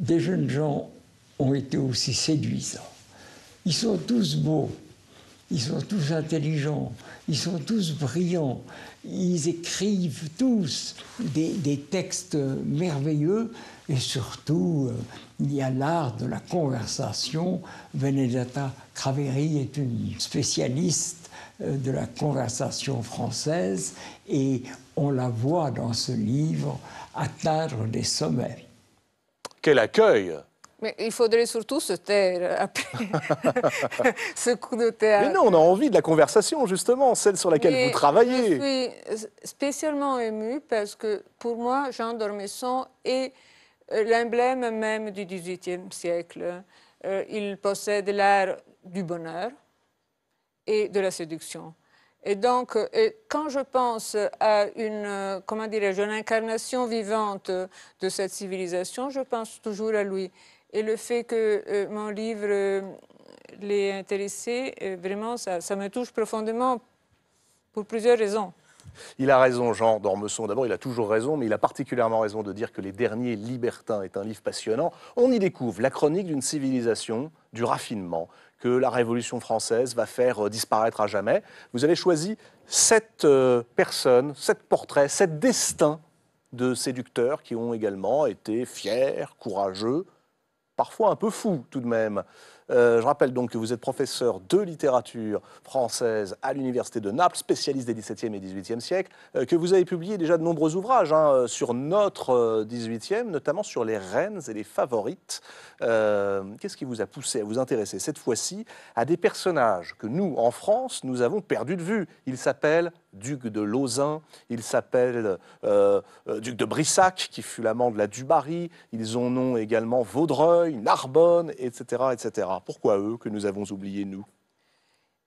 des jeunes gens ont été aussi séduisants. Ils sont tous beaux, ils sont tous intelligents, ils sont tous brillants, ils écrivent tous des, textes merveilleux et surtout, euh, il y a l'art de la conversation. Benedetta Craveri est une spécialiste euh, de la conversation française et on la voit dans ce livre atteindre des sommets. Quel accueil mais il faudrait surtout se taire après ce coup de théâtre. Mais non, on a envie de la conversation, justement, celle sur laquelle vous travaillez. Je suis spécialement émue parce que pour moi, Jean d'Ormesson est euh, l'emblème même du XVIIIe siècle. Euh, il possède l'art du bonheur et de la séduction. Et donc, euh, quand je pense à une, comment une incarnation vivante de cette civilisation, je pense toujours à lui. Et le fait que euh, mon livre euh, les l'ait intéressé, euh, vraiment, ça, me touche profondément pour plusieurs raisons. Il a raison, Jean d'Ormesson. D'abord, il a toujours raison, mais il a particulièrement raison de dire que Les Derniers Libertins est un livre passionnant. On y découvre la chronique d'une civilisation, du raffinement, que la Révolution française va faire disparaître à jamais. Vous avez choisi sept personnes, sept portraits, sept destins de séducteurs qui ont également été fiers, courageux, parfois un peu fou tout de même. Euh, je rappelle donc que vous êtes professeur de littérature française à l'Université de Naples, spécialiste des 17e et 18e siècles, euh, que vous avez publié déjà de nombreux ouvrages hein, euh, sur notre 18e, notamment sur les reines et les favorites. Qu'est-ce qui vous a poussé à vous intéresser cette fois-ci à des personnages que nous, en France, nous avons perdu de vue Ils s'appellent duc de Lausanne, il s'appelle euh, euh, duc de Brissac, qui fut l'amant de la Dubarry, ils ont nom également Vaudreuil, Narbonne, etc. etc. Pourquoi eux que nous avons oubliés, nous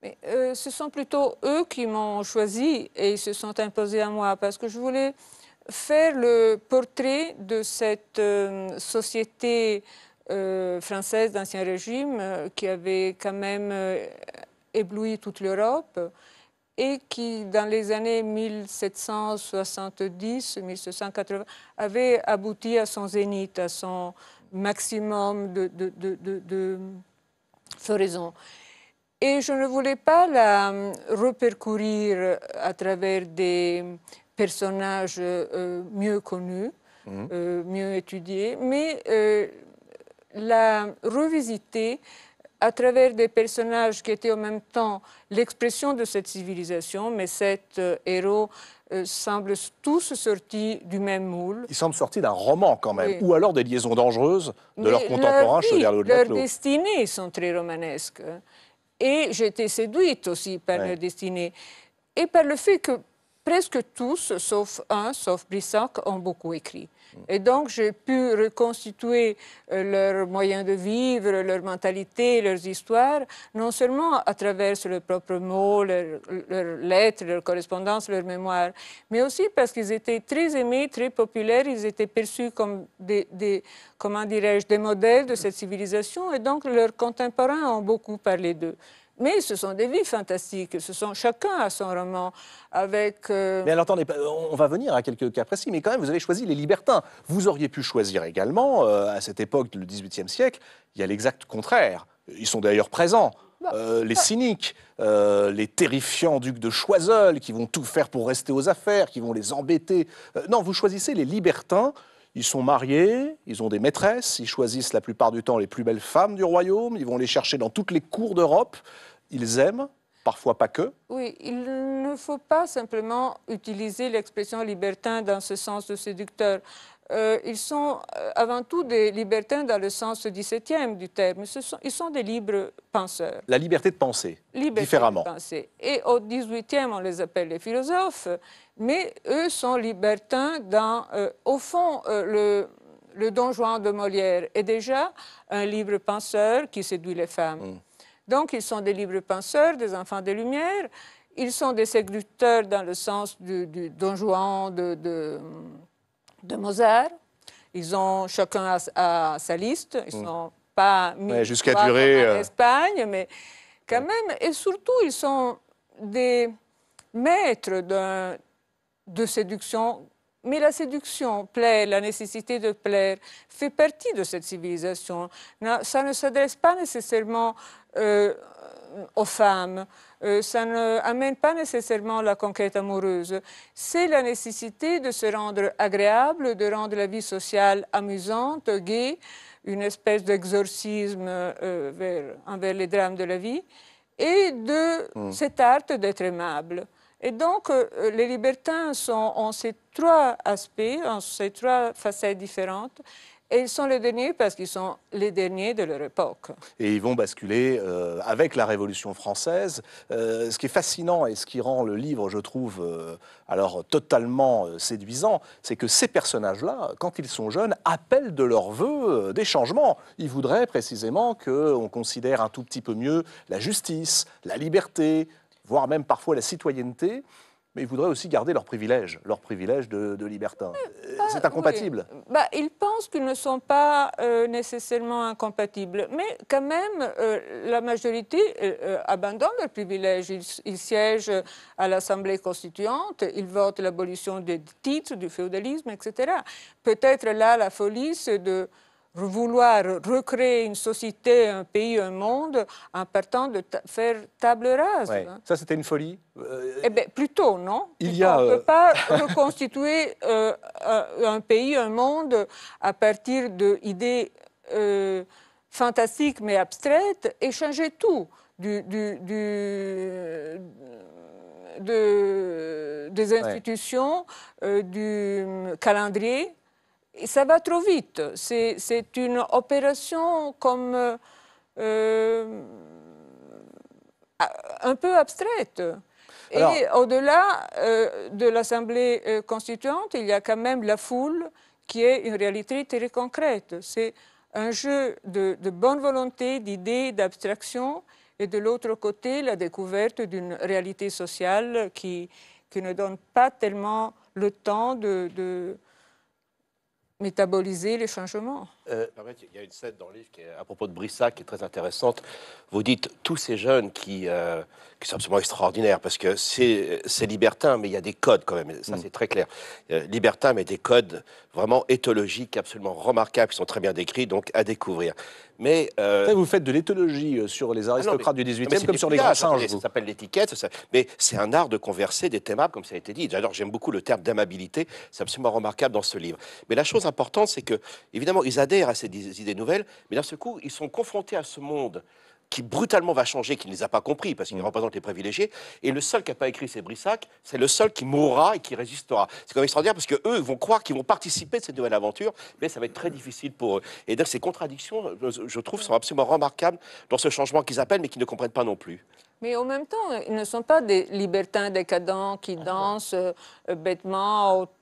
mais, euh, ce sont plutôt eux qui m'ont choisi et ils se sont imposés à moi parce que je voulais faire le portrait de cette société française d'Ancien Régime qui avait quand même ébloui toute l'Europe et qui, dans les années 1770-1780, avait abouti à son zénith, à son maximum de, de, floraison. Et je ne voulais pas la repercourir à travers des personnages euh, mieux connus, mmh. euh, mieux étudiés, mais euh, la revisiter à travers des personnages qui étaient en même temps l'expression de cette civilisation, mais sept euh, héros euh, semblent tous sortis du même moule. Ils semblent sortis d'un roman quand même, ou alors des liaisons dangereuses de leurs contemporains, de Leurs destinées sont très romanesques. Et j'ai été séduite aussi par leurs destinées, Et par le fait que presque tous, sauf un, sauf Brissac, ont beaucoup écrit. Et donc, j'ai pu reconstituer euh, leurs moyens de vivre, leur mentalité, leurs histoires, non seulement à travers leurs propres mots, leurs, lettres, leurs correspondances, leurs mémoires, mais aussi parce qu'ils étaient très aimés, très populaires, ils étaient perçus comme des comment dirais-je, des modèles de cette civilisation, et donc leurs contemporains ont beaucoup parlé d'eux. Mais ce sont des vies fantastiques. Ce sont chacun à son roman avec. Euh, mais alors attendez, on va venir à quelques cas précis. Mais quand même, vous avez choisi les libertins. Vous auriez pu choisir également euh, à cette époque, le XVIIIe siècle, il y a l'exact contraire. Ils sont d'ailleurs présents. Bah, euh, les bah. cyniques, les terrifiants ducs de Choiseul qui vont tout faire pour rester aux affaires, qui vont les embêter. non, vous choisissez les libertins ils sont mariés, ils ont des maîtresses, ils choisissent la plupart du temps les plus belles femmes du royaume, ils vont les chercher dans toutes les cours d'Europe, ils aiment, parfois pas que. Oui, il ne faut pas simplement utiliser l'expression libertin dans ce sens de séducteur. Euh, ils sont euh, avant tout des libertins dans le sens 17e du terme. Ce sont, ils sont des libres penseurs. La liberté de penser, différemment. Et au 18e, on les appelle les philosophes mais eux sont libertins dans, euh, au fond, euh, le, le, Don Juan de Molière est déjà un libre penseur qui séduit les femmes. Mm. Donc ils sont des libres penseurs, des enfants des Lumières, ils sont des séducteurs dans le sens du, Don Juan de, de, Mozart. Ils ont chacun à, sa liste, ils ne mm. sont pas mis jusqu'à durer en euh, Espagne, mais quand même, et surtout ils sont des maîtres d'un de séduction. Mais la séduction, plaire, la nécessité de plaire, fait partie de cette civilisation. Ça ne s'adresse pas nécessairement euh, aux femmes, euh, ça ne amène pas nécessairement la conquête amoureuse. C'est la nécessité de se rendre agréable, de rendre la vie sociale amusante, gaie, une espèce d'exorcisme euh, envers les drames de la vie, et de hmm. cet cette art d'être aimable. Et donc, euh, les libertins sont, ont ces trois aspects, ces trois facettes différentes. Et ils sont les derniers parce qu'ils sont les derniers de leur époque. Et ils vont basculer euh, avec la Révolution française. Euh, ce qui est fascinant et ce qui rend le livre, je trouve, alors totalement séduisant, c'est que ces personnages-là, quand ils sont jeunes, appellent de leur vœu des changements. Ils voudraient précisément qu'on considère un tout petit peu mieux la justice, la liberté, voire même parfois la citoyenneté, mais ils voudraient aussi garder leurs privilèges, leurs privilèges de, de libertin. Euh, euh, c'est incompatible. Bah, ils pensent qu'ils ne sont pas euh, nécessairement incompatibles, mais quand même, la majorité abandonne leurs privilèges. Ils, ils siègent à l'Assemblée constituante, ils votent l'abolition des titres, du féodalisme, etc. Peut-être là, la folie, c'est de vouloir recréer une société, un pays, un monde en partant de faire table rase. Ça, c'était une folie euh, Eh bien, plutôt, non Il a, On ne euh, peut pas reconstituer euh, un pays, un monde à partir d'idées fantastiques mais abstraites et changer tout. du, du, des institutions, du hum, calendrier, ça va trop vite. C'est une opération comme euh, euh, un peu abstraite. Et au-delà euh, de l'Assemblée constituante, il y a quand même la foule qui est une réalité très concrète. C'est un jeu de, bonne volonté, d'idées, d'abstraction, et de l'autre côté, la découverte d'une réalité sociale qui, ne donne pas tellement le temps de métaboliser les changements. Euh, il y a une scène dans le livre qui est, à propos de Brissac qui est très intéressante. Vous dites tous ces jeunes qui, euh, sont absolument extraordinaires parce que c'est, libertin, mais il y a des codes quand même. Ça, mm. c'est très clair. Euh, libertin, mais des codes vraiment éthologiques, absolument remarquables, qui sont très bien décrits, donc à découvrir. Mais vous faites de l'éthologie sur les ah aristocrates du 18e comme sur les grands singes. Ça, s'appelle l'étiquette, mais c'est un art de converser des thèmes comme ça a été dit. J'adore, j'aime beaucoup le terme d'amabilité. C'est absolument remarquable dans ce livre. Mais la chose importante, c'est que évidemment, ils adhèrent à ces idées nouvelles, mais d'un seul coup, ils sont confrontés à ce monde qui brutalement va changer, qui ne les a pas compris, parce qu'il mm. représentent les privilégiés. Et le seul qui n'a pas écrit, ces Brissac. C'est le seul qui mourra et qui résistera. C'est quand même extraordinaire, parce qu'eux vont croire qu'ils vont participer de cette nouvelle aventure, mais ça va être très mm. difficile pour eux. Et donc ces contradictions, je trouve, mm. sont absolument remarquables dans ce changement qu'ils appellent, mais qu'ils ne comprennent pas non plus. Mais en même temps, ils ne sont pas des libertins décadents qui dansent euh, bêtement autour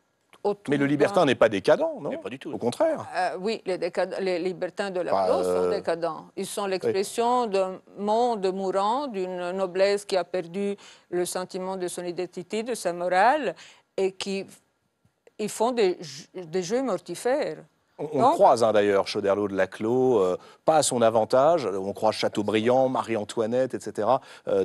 mais le libertin n'est pas décadent, non Pas du tout. Au contraire. Euh, oui, les, libertins de la sont euh, décadents. Ils sont l'expression d'un monde mourant, d'une noblesse qui a perdu le sentiment de son identité, de sa morale, et qui ils font des, jeux mortifères. On, croise hein, d'ailleurs Chauderlot de Laclos, euh, pas à son avantage. On croise Chateaubriand, Marie-Antoinette, etc.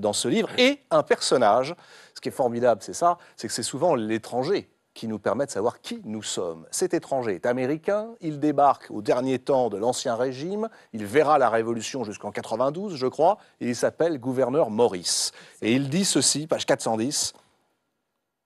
dans ce livre. Et un personnage, ce qui est formidable, c'est ça, c'est que c'est souvent l'étranger qui nous permet de savoir qui nous sommes. Cet étranger est américain, il débarque au dernier temps de l'Ancien Régime, il verra la Révolution jusqu'en 92, je crois, et il s'appelle gouverneur Maurice. Et il dit ceci, page 410,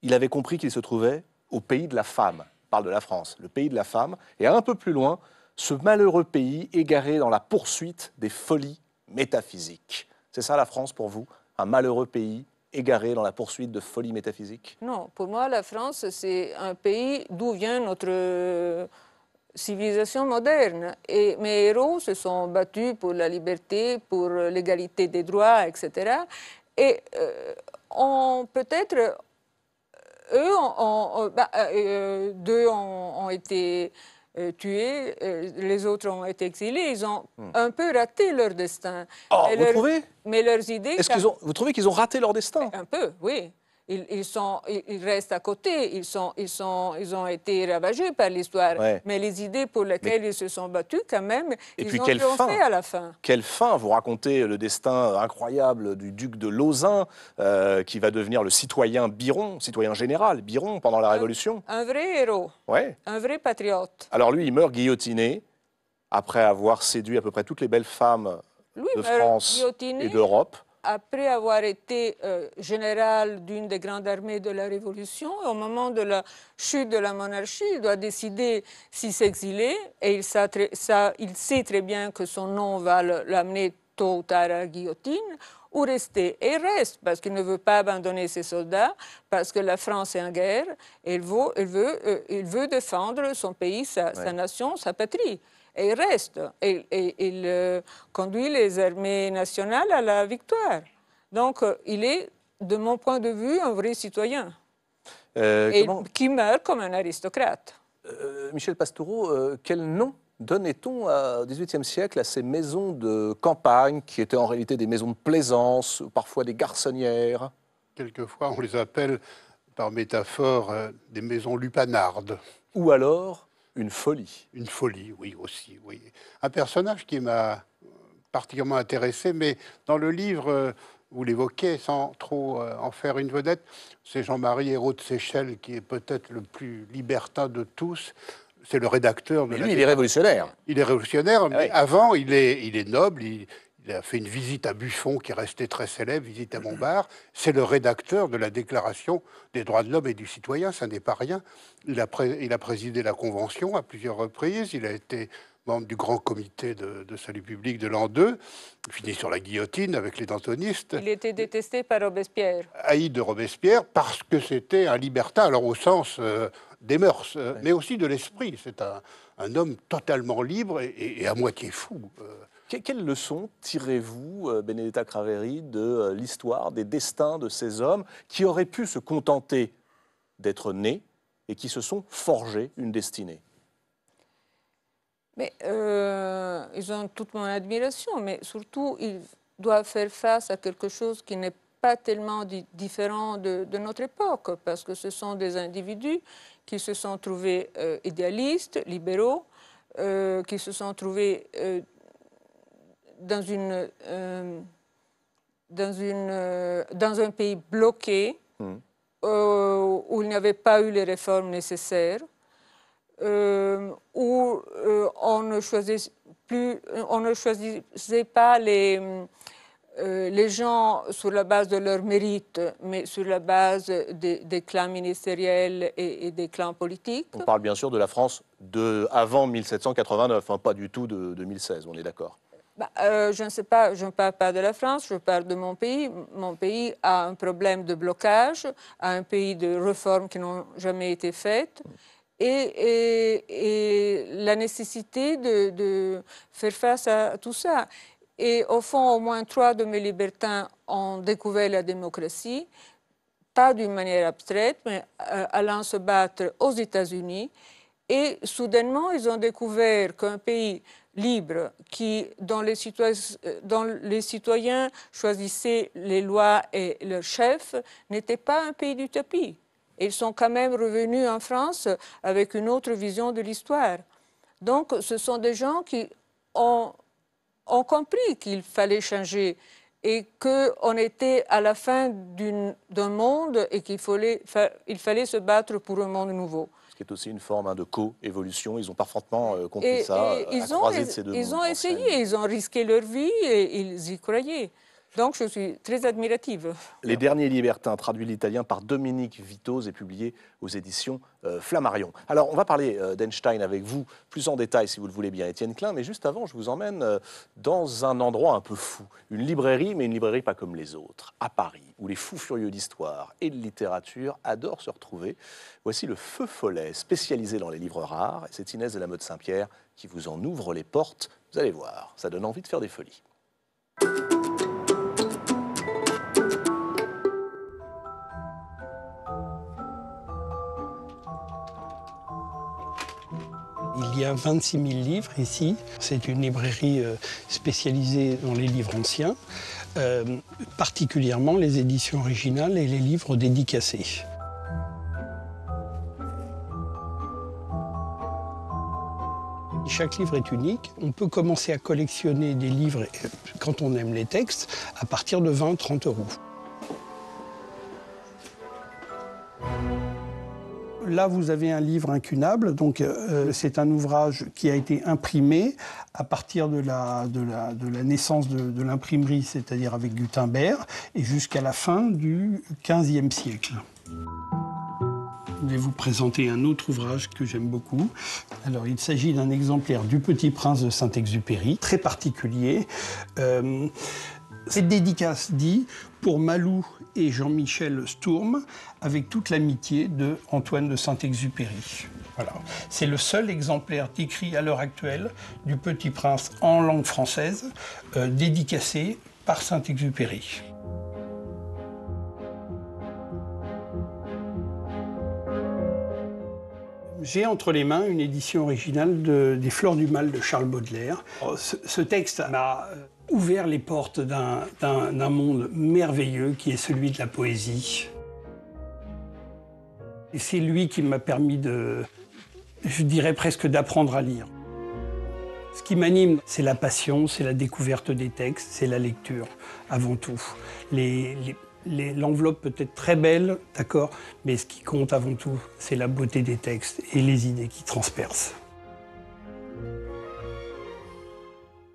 il avait compris qu'il se trouvait au pays de la femme, parle de la France, le pays de la femme, et un peu plus loin, ce malheureux pays égaré dans la poursuite des folies métaphysiques. C'est ça la France pour vous, un malheureux pays égaré dans la poursuite de folies métaphysiques ?– Non, pour moi, la France, c'est un pays d'où vient notre euh, civilisation moderne. Et mes héros se sont battus pour la liberté, pour l'égalité des droits, etc. Et euh, on peut-être, eux, bah, euh, deux ont été euh, tués, euh, les autres ont été exilés, ils ont hmm. un peu raté leur destin. Ah, mais leurs idées... Vous trouvez qu'ils ont raté leur destin Un peu, oui ils, sont, ils, restent à côté, ils, sont, ils, sont, ils ont été ravagés par l'histoire. Mais les idées pour lesquelles ils se sont battus, quand même, Et ils puis ont quelle à la fin. Quelle fin Vous racontez le destin incroyable du duc de Lausanne, euh, qui va devenir le citoyen Biron, citoyen général Biron pendant la Révolution. Un, vrai héros, ouais. un vrai patriote. Alors lui, il meurt guillotiné après avoir séduit à peu près toutes les belles femmes de France et d'Europe après avoir été euh, général d'une des grandes armées de la Révolution, au moment de la chute de la monarchie, il doit décider s'il s'exiler, et il, sait très bien que son nom va l'amener tôt ou tard à la guillotine, ou rester. Et il reste parce qu'il ne veut pas abandonner ses soldats, parce que la France est en guerre, et euh, il veut, défendre son pays, sa nation, sa patrie et il reste. Et, il euh, conduit les armées nationales à la victoire. Donc euh, il est, de mon point de vue, un vrai citoyen. Euh, et qui meurt comme un aristocrate. Michel Pastoureau, quel nom donnait-on au XVIIIe siècle à ces maisons de campagne qui étaient en réalité des maisons de plaisance, parfois des garçonnières Quelquefois, on les appelle par métaphore des maisons lupanardes. Ou alors une folie. Une folie, oui, aussi. Oui. Un personnage qui m'a particulièrement intéressé, mais dans le livre, euh, vous l'évoquez sans trop euh, en faire une vedette, c'est Jean-Marie Hérault de Seychelles qui est peut-être le plus libertin de tous. C'est le rédacteur de. il est révolutionnaire. Il est révolutionnaire, ah mais avant, il est, il est noble, il, il a fait une visite à Buffon qui est restée très célèbre, visite à Montbard. C'est le rédacteur de la Déclaration des droits de l'homme et du citoyen, ça n'est pas rien. Il a, il a, présidé la Convention à plusieurs reprises, il a été membre du grand comité de, salut public de l'an 2, il finit sur la guillotine avec les dantonistes. Il était détesté par Robespierre. Haï de Robespierre parce que c'était un libertin, alors au sens euh, des mœurs, euh, mais aussi de l'esprit. C'est un, homme totalement libre et, à moitié fou. Euh, quelle leçon tirez-vous, euh, Benedetta Craveri, de euh, l'histoire, des destins de ces hommes qui auraient pu se contenter d'être nés et qui se sont forgés une destinée mais, euh, Ils ont toute mon admiration, mais surtout, ils doivent faire face à quelque chose qui n'est pas tellement différent de, notre époque, parce que ce sont des individus qui se sont trouvés idéalistes, libéraux, qui se sont trouvés dans, une, euh, dans, une, euh, dans un pays bloqué, hmm. euh, où il n'y avait pas eu les réformes nécessaires, où on ne plus, on ne choisissait pas les, les gens sur la base de leur mérite, mais sur la base des, clans ministériels et, des clans politiques. On parle bien sûr de la France de avant 1789, hein, pas du tout de 2016, on est d'accord. Bah, euh, je ne sais pas, je ne parle pas de la France, je parle de mon pays. Mon pays a un problème de blocage, a un pays de réformes qui n'ont jamais été faites. Et, la nécessité de, faire face à tout ça. Et au fond, au moins trois de mes libertins ont découvert la démocratie, pas d'une manière abstraite, mais euh, allant se battre aux États-Unis. Et soudainement, ils ont découvert qu'un pays libres, qui, dans les, citoyens, choisissaient les lois et leurs chefs, n'était pas un pays d'utopie. Ils sont quand même revenus en France avec une autre vision de l'histoire. Donc, ce sont des gens qui ont, compris qu'il fallait changer et qu'on était à la fin d'un monde et qu'il fallait se battre pour un monde nouveau. C'est aussi une forme hein, de co-évolution. Ils ont parfaitement euh, compris ça. ils, ont, ils ont essayé, ils ont risqué leur vie et ils y croyaient. Donc je suis très admirative. Les Derniers Libertins, traduit l'italien par Dominique Vitoz et publié aux éditions euh, Flammarion. Alors on va parler euh, d'Einstein avec vous plus en détail si vous le voulez bien, Étienne Klein, mais juste avant je vous emmène euh, dans un endroit un peu fou, une librairie, mais une librairie pas comme les autres, à Paris, où les fous furieux d'histoire et de littérature adorent se retrouver. Voici le Feu Follet, spécialisé dans les livres rares, et c'est Inès de la Mode Saint-Pierre qui vous en ouvre les portes. Vous allez voir, ça donne envie de faire des folies. 26 000 livres ici. C'est une librairie euh, spécialisée dans les livres anciens, euh, particulièrement les éditions originales et les livres dédicacés. Chaque livre est unique. On peut commencer à collectionner des livres euh, quand on aime les textes à partir de 20-30 euros. Là, vous avez un livre incunable. Donc, euh, euh, c'est un ouvrage qui a été imprimé à partir de la, naissance de, l'imprimerie, c'est-à-dire avec Gutenberg, et jusqu'à la fin du XVe siècle. Je vais vous présenter un autre ouvrage que j'aime beaucoup. Alors, il s'agit d'un exemplaire du Petit Prince de Saint-Exupéry, très particulier. Euh, cette dédicace dit pour Malou et Jean-Michel Sturm, avec toute l'amitié de Antoine de Saint-Exupéry. Voilà. C'est le seul exemplaire écrit à l'heure actuelle du Petit Prince en langue française, euh, dédicacé par Saint-Exupéry. J'ai entre les mains une édition originale de, des Fleurs du Mal de Charles Baudelaire. Ce, ce texte m'a euh, ouvert les portes d'un monde merveilleux qui est celui de la poésie. Et c'est lui qui m'a permis de, je dirais presque d'apprendre à lire. Ce qui m'anime, c'est la passion, c'est la découverte des textes, c'est la lecture, avant tout. L'enveloppe peut être très belle, d'accord, mais ce qui compte avant tout, c'est la beauté des textes et les idées qui transpercent.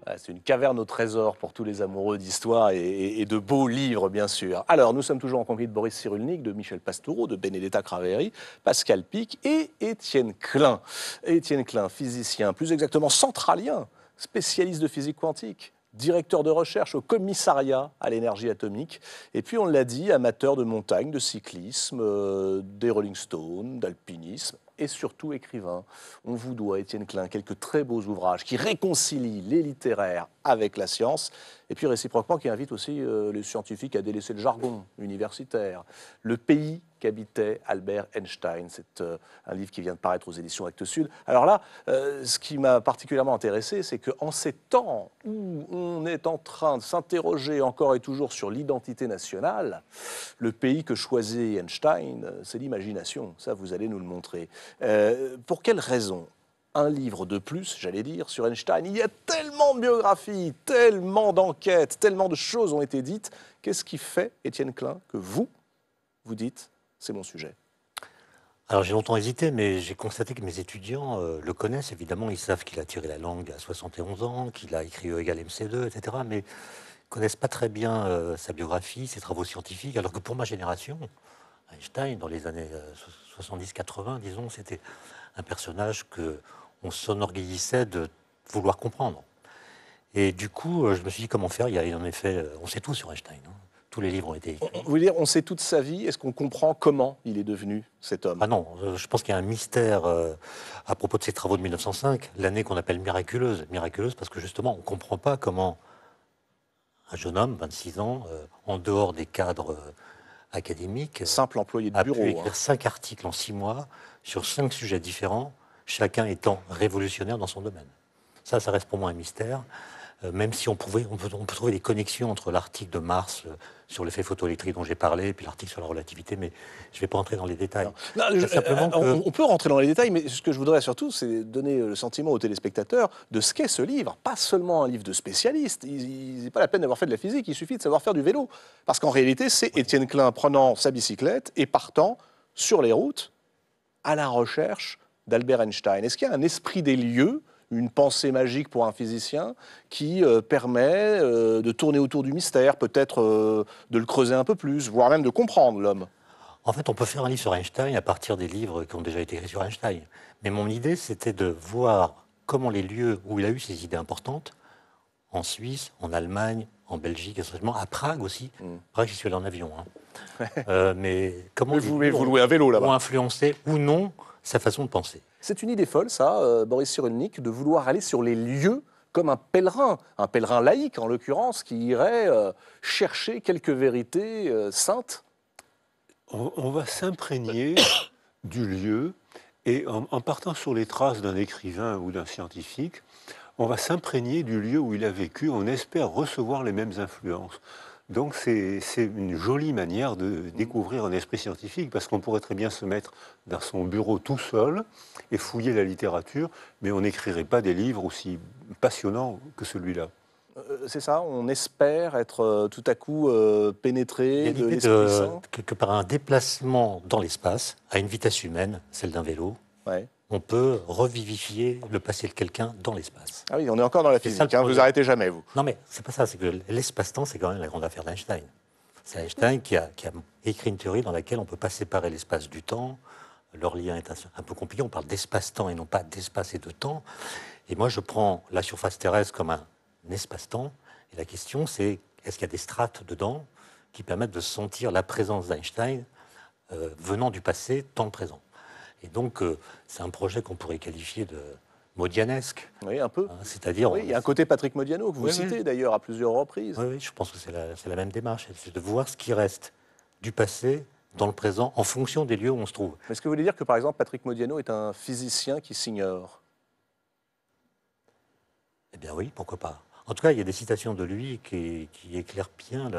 Ah, c'est une caverne au trésor pour tous les amoureux d'histoire et, de beaux livres, bien sûr. Alors, nous sommes toujours en compagnie de Boris Cyrulnik, de Michel Pastoureau, de Benedetta Craveri, Pascal Pic et Étienne Klein. Étienne Klein, physicien, plus exactement centralien, spécialiste de physique quantique directeur de recherche au commissariat à l'énergie atomique. Et puis, on l'a dit, amateur de montagne, de cyclisme, euh, des Rolling Stones, d'alpinisme et surtout écrivain. On vous doit, Étienne Klein, quelques très beaux ouvrages qui réconcilient les littéraires avec la science, et puis réciproquement qui invitent aussi euh, les scientifiques à délaisser le jargon universitaire. Le pays habitait Albert Einstein. C'est euh, un livre qui vient de paraître aux éditions Actes Sud. Alors là, euh, ce qui m'a particulièrement intéressé, c'est qu'en ces temps où on est en train de s'interroger encore et toujours sur l'identité nationale, le pays que choisit Einstein, euh, c'est l'imagination. Ça, vous allez nous le montrer. pour quelle raison un livre de plus, j'allais dire, sur Einstein. Il y a tellement de biographies, tellement d'enquêtes, tellement de choses ont été dites. Qu'est-ce qui fait, Étienne Klein, que vous, vous dites, c'est mon sujet. Alors j'ai longtemps hésité, mais j'ai constaté que mes étudiants euh, le connaissent, évidemment, ils savent qu'il a tiré la langue à 71 ans, qu'il a écrit E égale MC2, etc. Mais ils connaissent pas très bien euh, sa biographie, ses travaux scientifiques, alors que pour ma génération, Einstein, dans les années 70-80, euh, disons, c'était un personnage que on s'enorgueillissait de vouloir comprendre. Et du coup, je me suis dit comment faire. Il y a en effet, on sait tout sur Einstein. Hein tous les livres ont été vous voulez dire, on sait toute sa vie, est-ce qu'on comprend comment il est devenu cet homme Ah non, euh, je pense qu'il y a un mystère euh, à propos de ses travaux de 1905, l'année qu'on appelle miraculeuse. Miraculeuse parce que justement, on ne comprend pas comment un jeune homme, 26 ans, euh, en dehors des cadres académiques, simple employé de bureau, pu hein. écrire cinq articles en six mois sur cinq sujets différents, chacun étant révolutionnaire dans son domaine. Ça, ça reste pour moi un mystère. Euh, même si on, pouvait, on, peut, trouver des connexions entre l'article de Mars euh, sur l'effet photoélectrique dont j'ai parlé, et puis l'article sur la relativité, mais je ne vais pas rentrer dans les détails. Euh, on, peut rentrer dans les détails, mais ce que je voudrais surtout, c'est donner le sentiment aux téléspectateurs de ce qu'est ce livre, pas seulement un livre de spécialistes. Il n'est pas la peine d'avoir fait de la physique, il suffit de savoir faire du vélo. Parce qu'en réalité, c'est Étienne Klein prenant sa bicyclette et partant sur les routes à la recherche d'Albert Einstein. Est-ce qu'il y a un esprit des lieux une pensée magique pour un physicien qui euh, permet euh, de tourner autour du mystère, peut-être euh, de le creuser un peu plus, voire même de comprendre l'homme. En fait, on peut faire un livre sur Einstein à partir des livres qui ont déjà été écrits sur Einstein. Mais mon idée, c'était de voir comment les lieux où il a eu ses idées importantes, en Suisse, en Allemagne, en Belgique, à Prague aussi. Mm. Prague, j'y suis allé en avion. Hein. mais comment mais vous, voulez vous vélo là-bas. influencé ou non sa façon de penser. C'est une idée folle, ça, euh, Boris Cyrulnik, de vouloir aller sur les lieux comme un pèlerin, un pèlerin laïque en l'occurrence, qui irait euh, chercher quelques vérités euh, saintes on, va s'imprégner du lieu et en, partant sur les traces d'un écrivain ou d'un scientifique, on va s'imprégner du lieu où il a vécu, on espère recevoir les mêmes influences. Donc c'est une jolie manière de découvrir un esprit scientifique, parce qu'on pourrait très bien se mettre dans son bureau tout seul et fouiller la littérature, mais on n'écrirait pas des livres aussi passionnants que celui-là. Euh, c'est ça, on espère être euh, tout à coup euh, pénétré de l'esprit quelque part un déplacement dans l'espace à une vitesse humaine, celle d'un vélo, ouais on peut revivifier le passé de quelqu'un dans l'espace. Ah oui, on est encore dans la physique, hein, vous arrêtez jamais, vous. Non, mais c'est pas ça, c'est que l'espace-temps, c'est quand même la grande affaire d'Einstein. C'est Einstein qui a, écrit une théorie dans laquelle on ne peut pas séparer l'espace du temps. Leur lien est un, peu compliqué, on parle d'espace-temps et non pas d'espace et de temps. Et moi, je prends la surface terrestre comme un, espace-temps. Et la question, c'est est-ce qu'il y a des strates dedans qui permettent de sentir la présence d'Einstein euh, venant du passé, temps présent et donc, euh, c'est un projet qu'on pourrait qualifier de modianesque. Oui, un peu. Hein, c'est-à-dire. Oui, il y a un côté Patrick Modiano que vous citez d'ailleurs à plusieurs reprises. Oui, oui je pense que c'est la, même démarche. C'est de voir ce qui reste du passé dans le présent en fonction des lieux où on se trouve. Est-ce que vous voulez dire que par exemple Patrick Modiano est un physicien qui s'ignore Eh bien oui, pourquoi pas. En tout cas, il y a des citations de lui qui, éclairent bien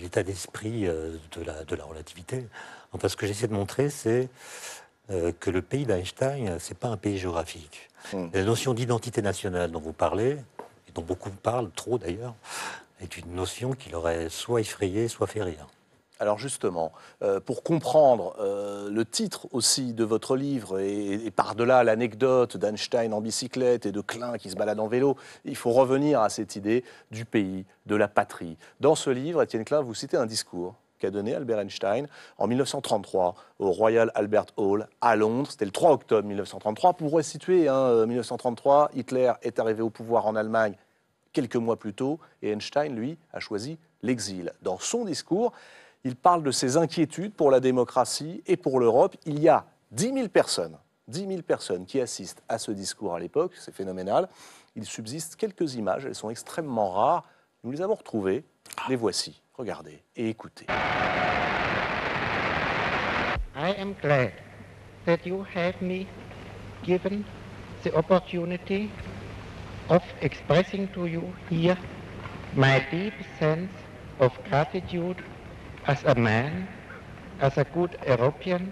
l'état d'esprit euh, de la relativité ce que j'essaie de montrer, c'est euh, que le pays d'Einstein, ce n'est pas un pays géographique. Hmm. La notion d'identité nationale dont vous parlez, et dont beaucoup parlent, trop d'ailleurs, est une notion qui l'aurait soit effrayé, soit fait rire. Alors justement, euh, pour comprendre euh, le titre aussi de votre livre et, et par-delà l'anecdote d'Einstein en bicyclette et de Klein qui se balade en vélo, il faut revenir à cette idée du pays, de la patrie. Dans ce livre, Étienne Klein, vous citez un discours qu'a donné Albert Einstein en 1933 au Royal Albert Hall à Londres. C'était le 3 octobre 1933. Pour resituer, 1933, hein, euh, Hitler est arrivé au pouvoir en Allemagne quelques mois plus tôt et Einstein, lui, a choisi l'exil. Dans son discours, il parle de ses inquiétudes pour la démocratie et pour l'Europe. Il y a 10 personnes, 10 000 personnes qui assistent à ce discours à l'époque, c'est phénoménal. Il subsiste quelques images, elles sont extrêmement rares. Nous les avons retrouvées, les voici. Regardez et écoutez. I am glad that you have me given the opportunity of expressing to you here my deep sense of gratitude as a man, as a good European,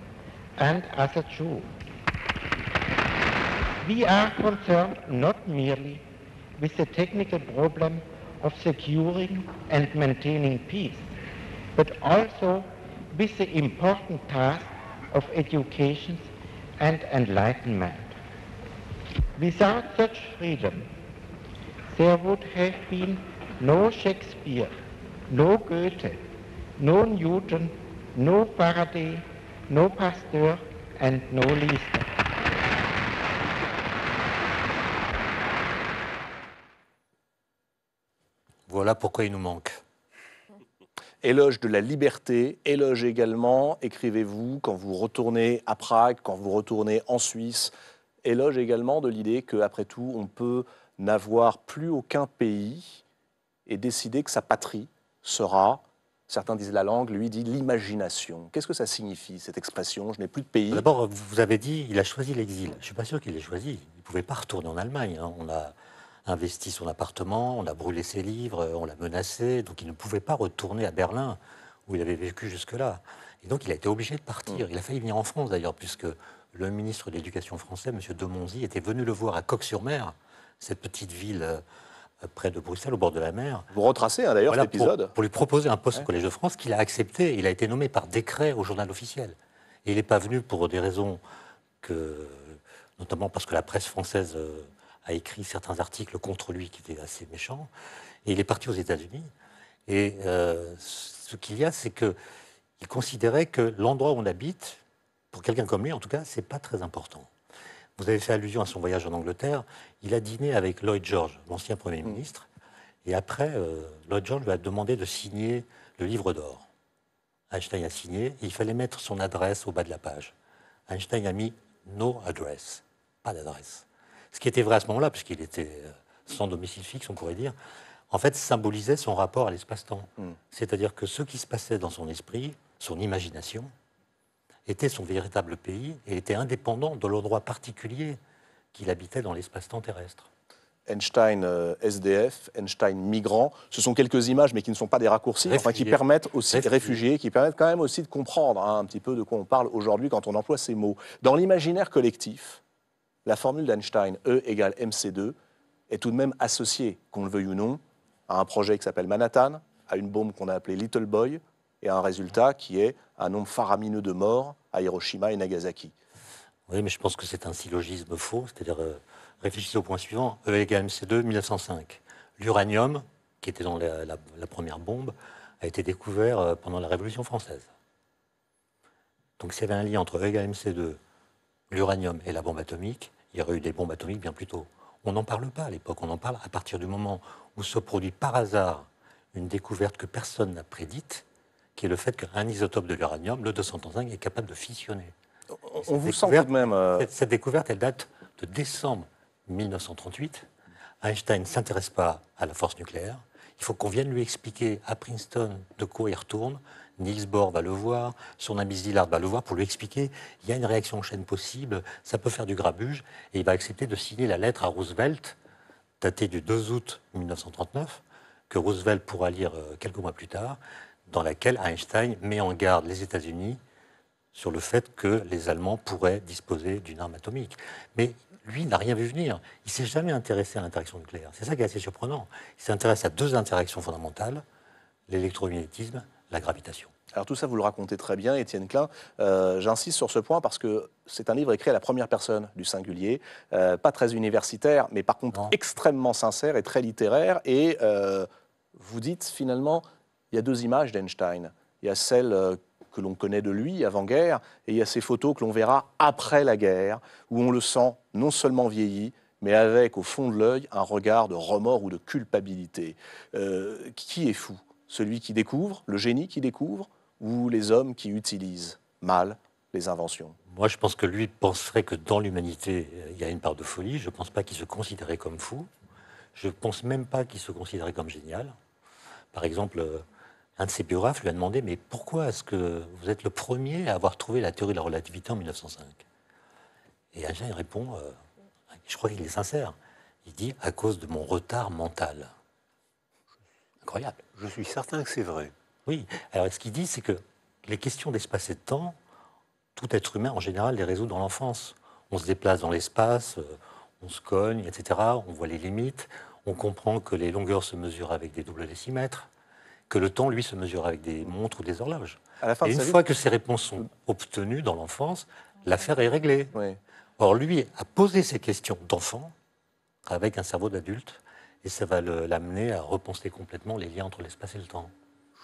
and as a Jew. We are concerned not merely with the technical problem of securing and maintaining peace, but also with the important task of education and enlightenment. Without such freedom, there would have been no Shakespeare, no Goethe, no Newton, no Faraday, no Pasteur, and no Liszt. Voilà pourquoi il nous manque. Éloge de la liberté, éloge également, écrivez-vous quand vous retournez à Prague, quand vous retournez en Suisse, éloge également de l'idée qu'après tout, on peut n'avoir plus aucun pays et décider que sa patrie sera, certains disent la langue, lui dit l'imagination. Qu'est-ce que ça signifie, cette expression Je n'ai plus de pays. D'abord, vous avez dit, il a choisi l'exil. Je ne suis pas sûr qu'il l'ait choisi. Il ne pouvait pas retourner en Allemagne. Hein. On a investi son appartement, on a brûlé ses livres, euh, on l'a menacé, donc il ne pouvait pas retourner à Berlin où il avait vécu jusque-là. Et donc il a été obligé de partir. Mm. Il a failli venir en France d'ailleurs, puisque le ministre de l'Éducation français, M. de Monzy, était venu le voir à Coq-sur-Mer, cette petite ville euh, près de Bruxelles, au bord de la mer. Vous retracez hein, d'ailleurs l'épisode cet épisode. Pour, lui proposer un poste au Collège de France qu'il a accepté. Il a été nommé par décret au journal officiel. Et il n'est pas venu pour des raisons que, notamment parce que la presse française euh, a écrit certains articles contre lui qui étaient assez méchants. Et il est parti aux États-Unis. Et euh, ce qu'il y a, c'est qu'il considérait que l'endroit où on habite, pour quelqu'un comme lui en tout cas, c'est pas très important. Vous avez fait allusion à son voyage en Angleterre. Il a dîné avec Lloyd George, l'ancien Premier mm. ministre. Et après, euh, Lloyd George lui a demandé de signer le livre d'or. Einstein a signé il fallait mettre son adresse au bas de la page. Einstein a mis no address, pas d'adresse ce qui était vrai à ce moment-là, puisqu'il était euh, sans domicile fixe, on pourrait dire, en fait symbolisait son rapport à l'espace-temps. Mm. C'est-à-dire que ce qui se passait dans son esprit, son imagination, était son véritable pays et était indépendant de l'endroit particulier qu'il habitait dans l'espace-temps terrestre. Einstein euh, SDF, Einstein migrant, ce sont quelques images mais qui ne sont pas des raccourcis, qui permettent aussi réfugiés. qui permettent quand même aussi de comprendre hein, un petit peu de quoi on parle aujourd'hui quand on emploie ces mots. Dans l'imaginaire collectif, la formule d'Einstein E égale mc2 est tout de même associée, qu'on le veuille ou non, à un projet qui s'appelle Manhattan, à une bombe qu'on a appelée Little Boy, et à un résultat qui est un nombre faramineux de morts à Hiroshima et Nagasaki. Oui, mais je pense que c'est un syllogisme faux, c'est-à-dire, euh, réfléchissez au point suivant, E égale mc2, 1905. L'uranium, qui était dans la, la, première bombe, a été découvert euh, pendant la Révolution française. Donc s'il y avait un lien entre E égale mc2, l'uranium et la bombe atomique, il y aurait eu des bombes atomiques bien plus tôt. On n'en parle pas à l'époque, on en parle à partir du moment où se produit par hasard une découverte que personne n'a prédite, qui est le fait qu'un isotope de l'uranium, le 235, est capable de fissionner. On vous sent de même. Euh, cette, cette, découverte, elle date de décembre 1938. Einstein ne s'intéresse pas à la force nucléaire. Il faut qu'on vienne lui expliquer à Princeton de quoi il retourne, Niels Bohr va le voir, son ami Zillard va le voir pour lui expliquer il y a une réaction en chaîne possible, ça peut faire du grabuge, et il va accepter de signer la lettre à Roosevelt, datée du 2 août 1939, que Roosevelt pourra lire euh, quelques mois plus tard, dans laquelle Einstein met en garde les États-Unis sur le fait que les Allemands pourraient disposer d'une arme atomique. Mais lui n'a rien vu venir. Il ne s'est jamais intéressé à l'interaction nucléaire. C'est ça qui est assez surprenant. Il s'intéresse à deux interactions fondamentales, l'électromagnétisme la gravitation. Alors tout ça, vous le racontez très bien, Étienne Klein. Euh, j'insiste sur ce point parce que c'est un livre écrit à la première personne du singulier, euh, pas très universitaire, mais par contre extrêmement sincère et très littéraire. Et euh, vous dites finalement, il y a deux images d'Einstein. Il y a celle que l'on connaît de lui avant-guerre, et il y a ces photos que l'on verra après la guerre, où on le sent non seulement vieilli, mais avec au fond de l'œil un regard de remords ou de culpabilité. qui est fou celui qui découvre, le génie qui découvre, ou les hommes qui utilisent mal les inventions Moi, je pense que lui penserait que dans l'humanité, il y a une part de folie. Je ne pense pas qu'il se considérait comme fou. Je ne pense même pas qu'il se considérait comme génial. Par exemple, euh, un de ses biographes lui a demandé Mais pourquoi est-ce que vous êtes le premier à avoir trouvé la théorie de la relativité en 1905 Et Einstein répond euh, Je crois qu'il est sincère. Il dit À cause de mon retard mental. Je suis certain que c'est vrai. Oui. Alors, ce qu'il dit, c'est que les questions d'espace et de temps, tout être humain en général les résout dans l'enfance. On se déplace dans l'espace, euh, on se cogne, etc. On voit les limites. On comprend que les longueurs se mesurent avec des doubles décimètres, que le temps, lui, se mesure avec des montres ou des horloges. et une fois que ces réponses sont obtenues dans l'enfance, l'affaire est réglée. Or, lui a posé ces questions d'enfant avec un cerveau d'adulte et ça va l'amener à repenser complètement les liens entre l'espace et le temps.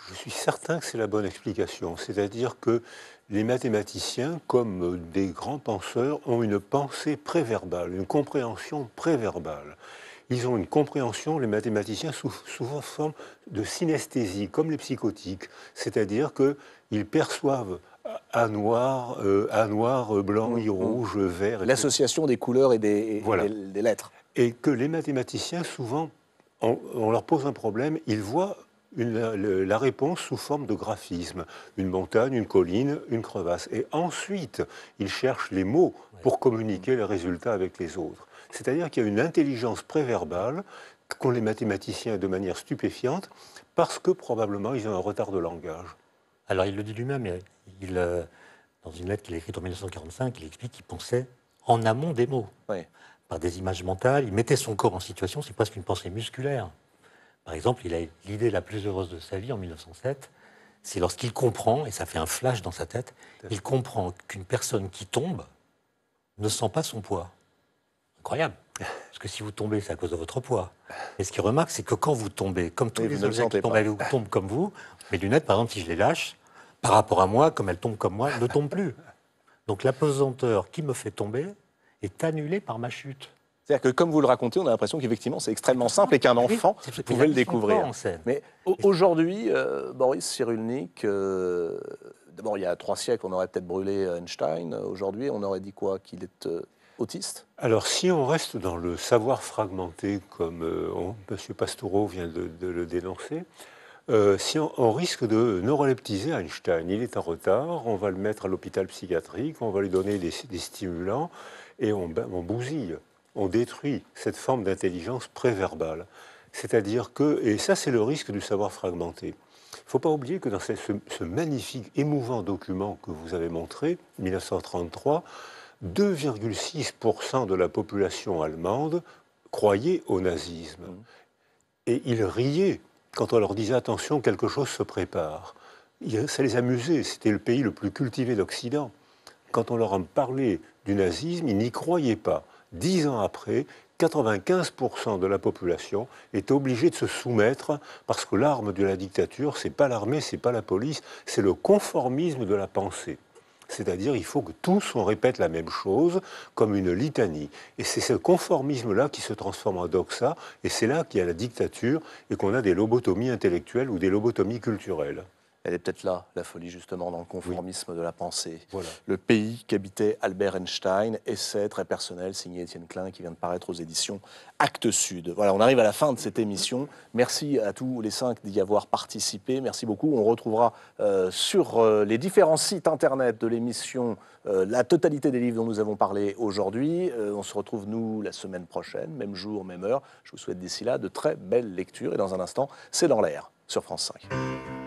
Je suis certain que c'est la bonne explication, c'est-à-dire que les mathématiciens, comme des grands penseurs, ont une pensée préverbale, une compréhension préverbale. Ils ont une compréhension, les mathématiciens, souvent sous forme de synesthésie, comme les psychotiques, c'est-à-dire qu'ils perçoivent à noir, euh, noir, blanc, mm, rouge, mm. vert. L'association des couleurs et des, voilà. des lettres et que les mathématiciens, souvent, on, leur pose un problème, ils voient la, réponse sous forme de graphisme, une montagne, une colline, une crevasse. Et ensuite, ils cherchent les mots pour communiquer les résultats avec les autres. C'est-à-dire qu'il y a une intelligence préverbale qu'ont les mathématiciens de manière stupéfiante, parce que probablement ils ont un retard de langage. Alors il le dit lui-même, il, euh, dans une lettre qu'il a écrite en 1945, il explique qu'il pensait en amont des mots. Oui par des images mentales, il mettait son corps en situation, c'est presque une pensée musculaire. Par exemple, il a l'idée la plus heureuse de sa vie en 1907, c'est lorsqu'il comprend, et ça fait un flash dans sa tête, il comprend qu'une personne qui tombe ne sent pas son poids. Incroyable. Parce que si vous tombez, c'est à cause de votre poids. Et ce qu'il remarque, c'est que quand vous tombez, comme tous les objets qui tombent, elles tombent comme vous, mes lunettes, par exemple, si je les lâche, par rapport à moi, comme elles tombent comme moi, elles ne tombent plus. Donc la pesanteur qui me fait tomber est annulé par ma chute. C'est-à-dire que comme vous le racontez, on a l'impression qu'effectivement c'est extrêmement simple et qu'un enfant pouvait le découvrir. Mais aujourd'hui, euh, Boris Cyrulnik, euh, d'abord il y a trois siècles on aurait peut-être brûlé Einstein, aujourd'hui on aurait dit quoi Qu'il est euh, autiste Alors si on reste dans le savoir fragmenté comme M. Pastoureau vient de, le dénoncer, si on, risque de neuroleptiser Einstein, il est en retard, on va le mettre à l'hôpital psychiatrique, on va lui donner des, des stimulants, et on, bousille, on détruit cette forme d'intelligence préverbale. C'est-à-dire que, et ça c'est le risque du savoir fragmenté, il ne faut pas oublier que dans ce, ce, magnifique, émouvant document que vous avez montré, 1933, 2,6% de la population allemande croyait au nazisme. Mmh. Et ils riaient quand on leur disait attention, quelque chose se prépare. Ça les amusait, c'était le pays le plus cultivé d'Occident. Quand on leur en parlait du nazisme, ils n'y croyaient pas. Dix ans après, 95% de la population est obligée de se soumettre parce que l'arme de la dictature, c'est pas l'armée, c'est pas la police, c'est le conformisme de la pensée. C'est-à-dire, il faut que tous on répète la même chose comme une litanie. Et c'est ce conformisme-là qui se transforme en doxa, et c'est là qu'il y a la dictature et qu'on a des lobotomies intellectuelles ou des lobotomies culturelles. Elle est peut-être là, la folie, justement, dans le conformisme de la pensée. Le pays qu'habitait Albert Einstein, essai très personnel, signé Étienne Klein, qui vient de paraître aux éditions Actes Sud. Voilà, on arrive à la fin de cette émission. Merci à tous les cinq d'y avoir participé. Merci beaucoup. On retrouvera euh, sur euh, les différents sites internet de l'émission euh, la totalité des livres dont nous avons parlé aujourd'hui. on se retrouve, nous, la semaine prochaine, même jour, même heure. Je vous souhaite d'ici là de très belles lectures. Et dans un instant, c'est dans l'air sur France 5.